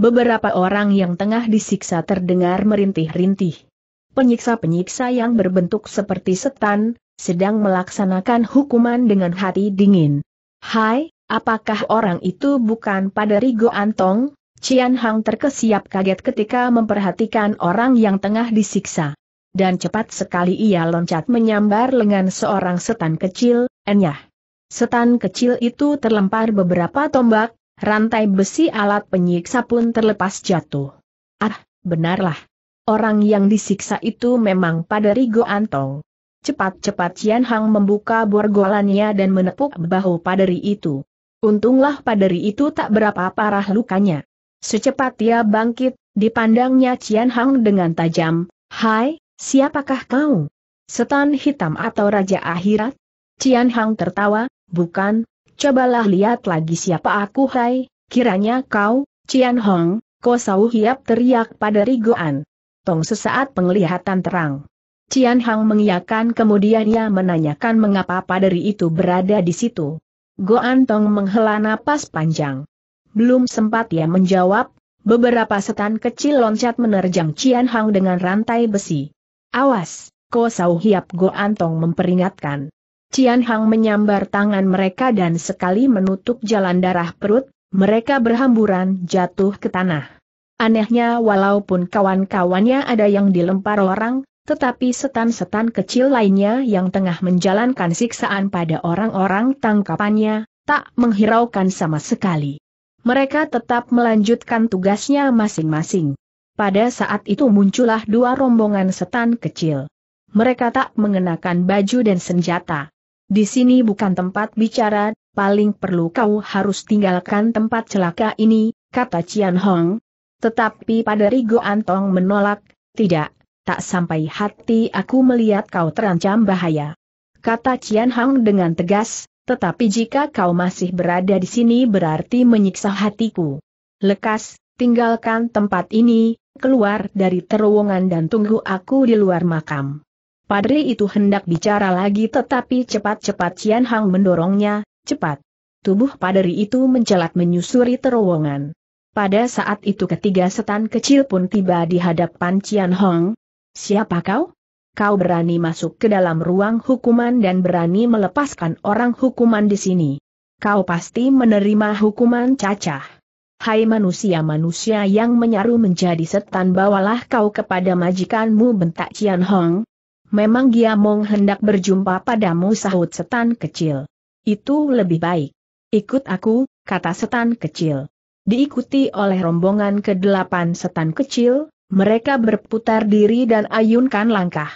Beberapa orang yang tengah disiksa terdengar merintih-rintih. Penyiksa-penyiksa yang berbentuk seperti setan, sedang melaksanakan hukuman dengan hati dingin. Hai, apakah orang itu bukan pada Rigo Antong? Cian Hang terkesiap kaget ketika memperhatikan orang yang tengah disiksa. Dan cepat sekali ia loncat menyambar lengan seorang setan kecil, enyah. Setan kecil itu terlempar beberapa tombak, rantai besi alat penyiksa pun terlepas jatuh. Ah, benarlah. Orang yang disiksa itu memang pada Rigo Antong. Cepat-cepat Cian Hang membuka borgolannya dan menepuk bahu paderi itu. Untunglah paderi itu tak berapa parah lukanya. Secepat ia bangkit, dipandangnya Cian Hang dengan tajam. Hai, siapakah kau? Setan hitam atau Raja Akhirat? Cian Hang tertawa, Bukan, cobalah lihat lagi siapa aku hai, kiranya kau, Cian Hong, Ko Sau Hiap teriak pada Rigoan. Tong sesaat penglihatan terang. Cian Hong mengiakan kemudian ia menanyakan mengapa paderi itu berada di situ. Goan Tong menghela napas panjang. Belum sempat ia menjawab, beberapa setan kecil loncat menerjang Cian Hong dengan rantai besi. Awas, Ko Sau Hiap Goan Tong memperingatkan. Cian Hang menyambar tangan mereka dan sekali menutup jalan darah perut, mereka berhamburan jatuh ke tanah. Anehnya walaupun kawan-kawannya ada yang dilempar orang, tetapi setan-setan kecil lainnya yang tengah menjalankan siksaan pada orang-orang tangkapannya, tak menghiraukan sama sekali. Mereka tetap melanjutkan tugasnya masing-masing. Pada saat itu muncullah dua rombongan setan kecil. Mereka tak mengenakan baju dan senjata. Di sini bukan tempat bicara, paling perlu kau harus tinggalkan tempat celaka ini, kata Cian Hong. Tetapi pada Rigo Antong menolak, tidak, tak sampai hati aku melihat kau terancam bahaya. Kata Cian Hong dengan tegas, tetapi jika kau masih berada di sini berarti menyiksa hatiku. Lekas, tinggalkan tempat ini, keluar dari terowongan dan tunggu aku di luar makam. Padri itu hendak bicara lagi tetapi cepat-cepat Cian Hang mendorongnya, cepat. Tubuh padri itu mencelat menyusuri terowongan. Pada saat itu ketiga setan kecil pun tiba di hadapan Cian Hong. Siapa kau? Kau berani masuk ke dalam ruang hukuman dan berani melepaskan orang hukuman di sini. Kau pasti menerima hukuman cacah. Hai manusia-manusia yang menyaru menjadi setan bawalah kau kepada majikanmu bentak Cian Hong, Memang Giamong hendak berjumpa padamu sahut setan kecil. Itu lebih baik. Ikut aku, kata setan kecil. Diikuti oleh rombongan kedelapan setan kecil, mereka berputar diri dan ayunkan langkah.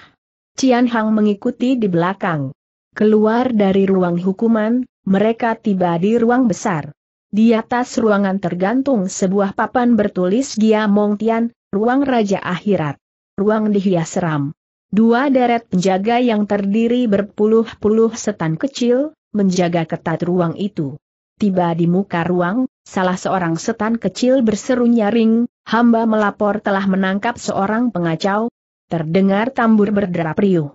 Cian Hang mengikuti di belakang. Keluar dari ruang hukuman, mereka tiba di ruang besar. Di atas ruangan tergantung sebuah papan bertulis Gia Mong Tian, Ruang Raja Akhirat. Ruang dihias seram. Dua deret penjaga yang terdiri berpuluh-puluh setan kecil, menjaga ketat ruang itu. Tiba di muka ruang, salah seorang setan kecil berseru nyaring, hamba melapor telah menangkap seorang pengacau. Terdengar tambur berderap riuh.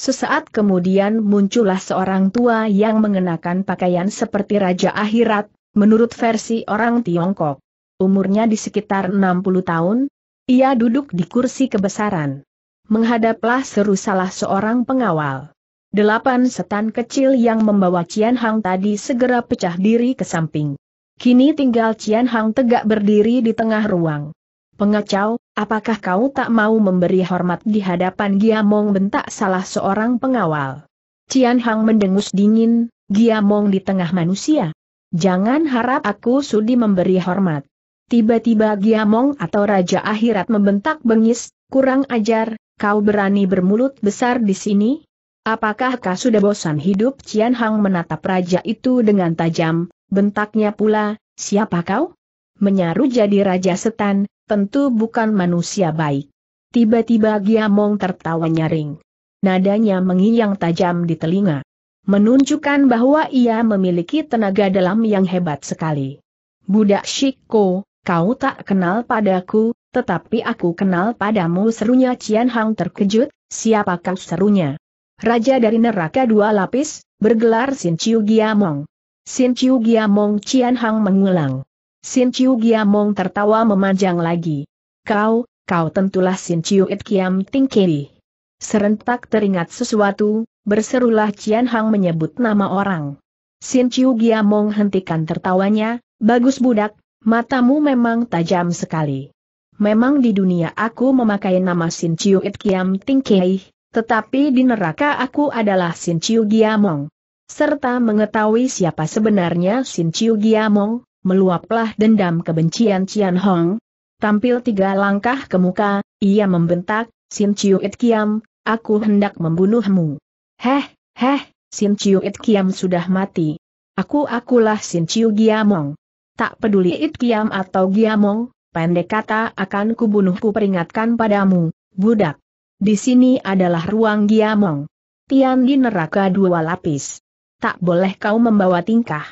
Sesaat kemudian muncullah seorang tua yang mengenakan pakaian seperti Raja Akhirat, menurut versi orang Tiongkok. Umurnya di sekitar 60 tahun, ia duduk di kursi kebesaran. Menghadaplah seru salah seorang pengawal. Delapan setan kecil yang membawa Cian Hang tadi segera pecah diri ke samping. Kini tinggal Cian Hang tegak berdiri di tengah ruang. Pengacau, apakah kau tak mau memberi hormat di hadapan Giamong bentak salah seorang pengawal. Cian Hang mendengus dingin, Giamong di tengah manusia. Jangan harap aku sudi memberi hormat. Tiba-tiba Giamong atau Raja Akhirat membentak bengis, kurang ajar, Kau berani bermulut besar di sini? Apakah kau sudah bosan hidup? Cian Hang menatap raja itu dengan tajam, bentaknya pula, siapa kau? Menyaru jadi raja setan, tentu bukan manusia baik. Tiba-tiba Giamong tertawa nyaring. Nadanya mengiang tajam di telinga. Menunjukkan bahwa ia memiliki tenaga dalam yang hebat sekali. Budak Shiko, kau tak kenal padaku, tetapi aku kenal padamu serunya Cian Hang terkejut, siapa kau serunya? Raja dari neraka dua lapis, bergelar Sin Chiu Giamong. Sin Chiu Giamong Cian Hang mengulang. Sin Chiu Giamong tertawa memanjang lagi. Kau, kau tentulah Sin Chiu It Kiam Ting Kiri. Serentak teringat sesuatu, berserulah Cian Hang menyebut nama orang. Sin Chiu Giamong hentikan tertawanya, bagus budak, matamu memang tajam sekali. Memang di dunia aku memakai nama Sin Chiu It Kiam Ting Kei, tetapi di neraka aku adalah Sin Chiu Giamong. Serta mengetahui siapa sebenarnya Sin Chiu Giamong, meluaplah dendam kebencian Cian Hong. Tampil tiga langkah ke muka, ia membentak, Sin Chiu It Kiam, aku hendak membunuhmu. Heh, heh, Sin Chiu It Kiam sudah mati. Aku akulah Sin Chiu Giamong. Tak peduli It Kiam atau Giamong, Pendek kata akan kubunuhku peringatkan padamu, budak. Di sini adalah ruang giamong. Tian di neraka dua lapis. Tak boleh kau membawa tingkah.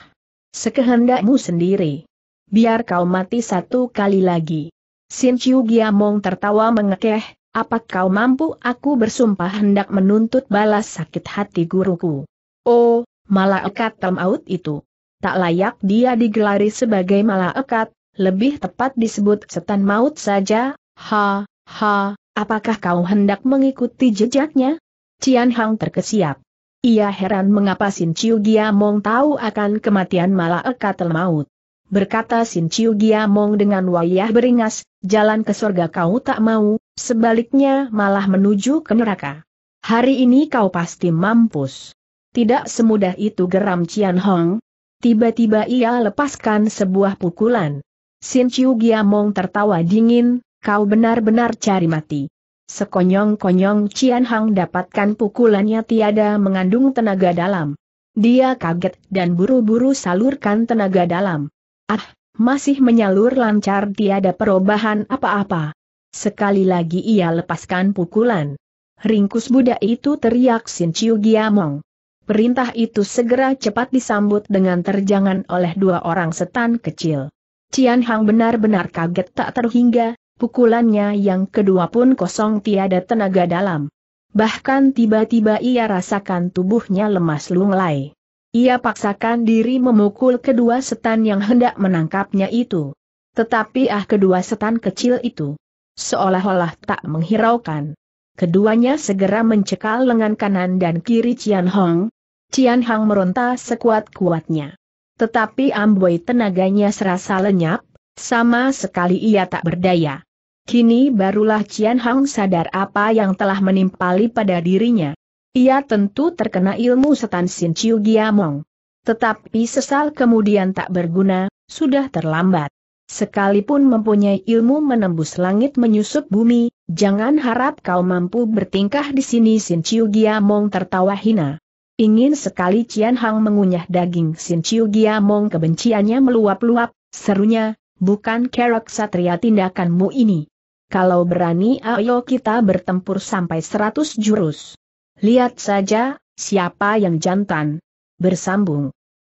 Sekehendakmu sendiri. Biar kau mati satu kali lagi. Sin Chiu Giamong tertawa mengekeh, apa kau mampu aku bersumpah hendak menuntut balas sakit hati guruku. Oh, malaikat temaut itu. Tak layak dia digelari sebagai malaikat, lebih tepat disebut setan maut saja, ha, ha, apakah kau hendak mengikuti jejaknya? Cian Hang terkesiap. Ia heran mengapa Sin Chiu Giamong tahu akan kematian malaikat maut. Berkata Sin Chiu Giamong dengan wayah beringas, jalan ke surga kau tak mau, sebaliknya malah menuju ke neraka. Hari ini kau pasti mampus. Tidak semudah itu geram Cian Hong. Tiba-tiba ia lepaskan sebuah pukulan. Sin Chiu Giamong tertawa dingin, kau benar-benar cari mati. Sekonyong-konyong Cian Hang dapatkan pukulannya tiada mengandung tenaga dalam. Dia kaget dan buru-buru salurkan tenaga dalam. Ah, masih menyalur lancar tiada perubahan apa-apa. Sekali lagi ia lepaskan pukulan. Ringkus Buddha itu teriak Sin Chiu Giamong. Perintah itu segera cepat disambut dengan terjangan oleh dua orang setan kecil. Cian Hang benar-benar kaget tak terhingga, pukulannya yang kedua pun kosong tiada tenaga dalam. Bahkan tiba-tiba ia rasakan tubuhnya lemas lunglai. Ia paksakan diri memukul kedua setan yang hendak menangkapnya itu. Tetapi ah kedua setan kecil itu. Seolah-olah tak menghiraukan. Keduanya segera mencekal lengan kanan dan kiri Cian Hong. Cian Hang meronta sekuat-kuatnya. Tetapi Amboi tenaganya serasa lenyap, sama sekali ia tak berdaya. Kini barulah Cian Hang sadar apa yang telah menimpali pada dirinya. Ia tentu terkena ilmu setan Sin Chiu Giamong. Tetapi sesal kemudian tak berguna, sudah terlambat. Sekalipun mempunyai ilmu menembus langit menyusup bumi, jangan harap kau mampu bertingkah di sini Sin Chiu Giamong tertawa hina. Ingin sekali Cian Hang mengunyah daging Sin Chiu Giamong kebenciannya meluap-luap, serunya, bukan kerak satria tindakanmu ini. Kalau berani ayo kita bertempur sampai seratus jurus. Lihat saja, siapa yang jantan. Bersambung.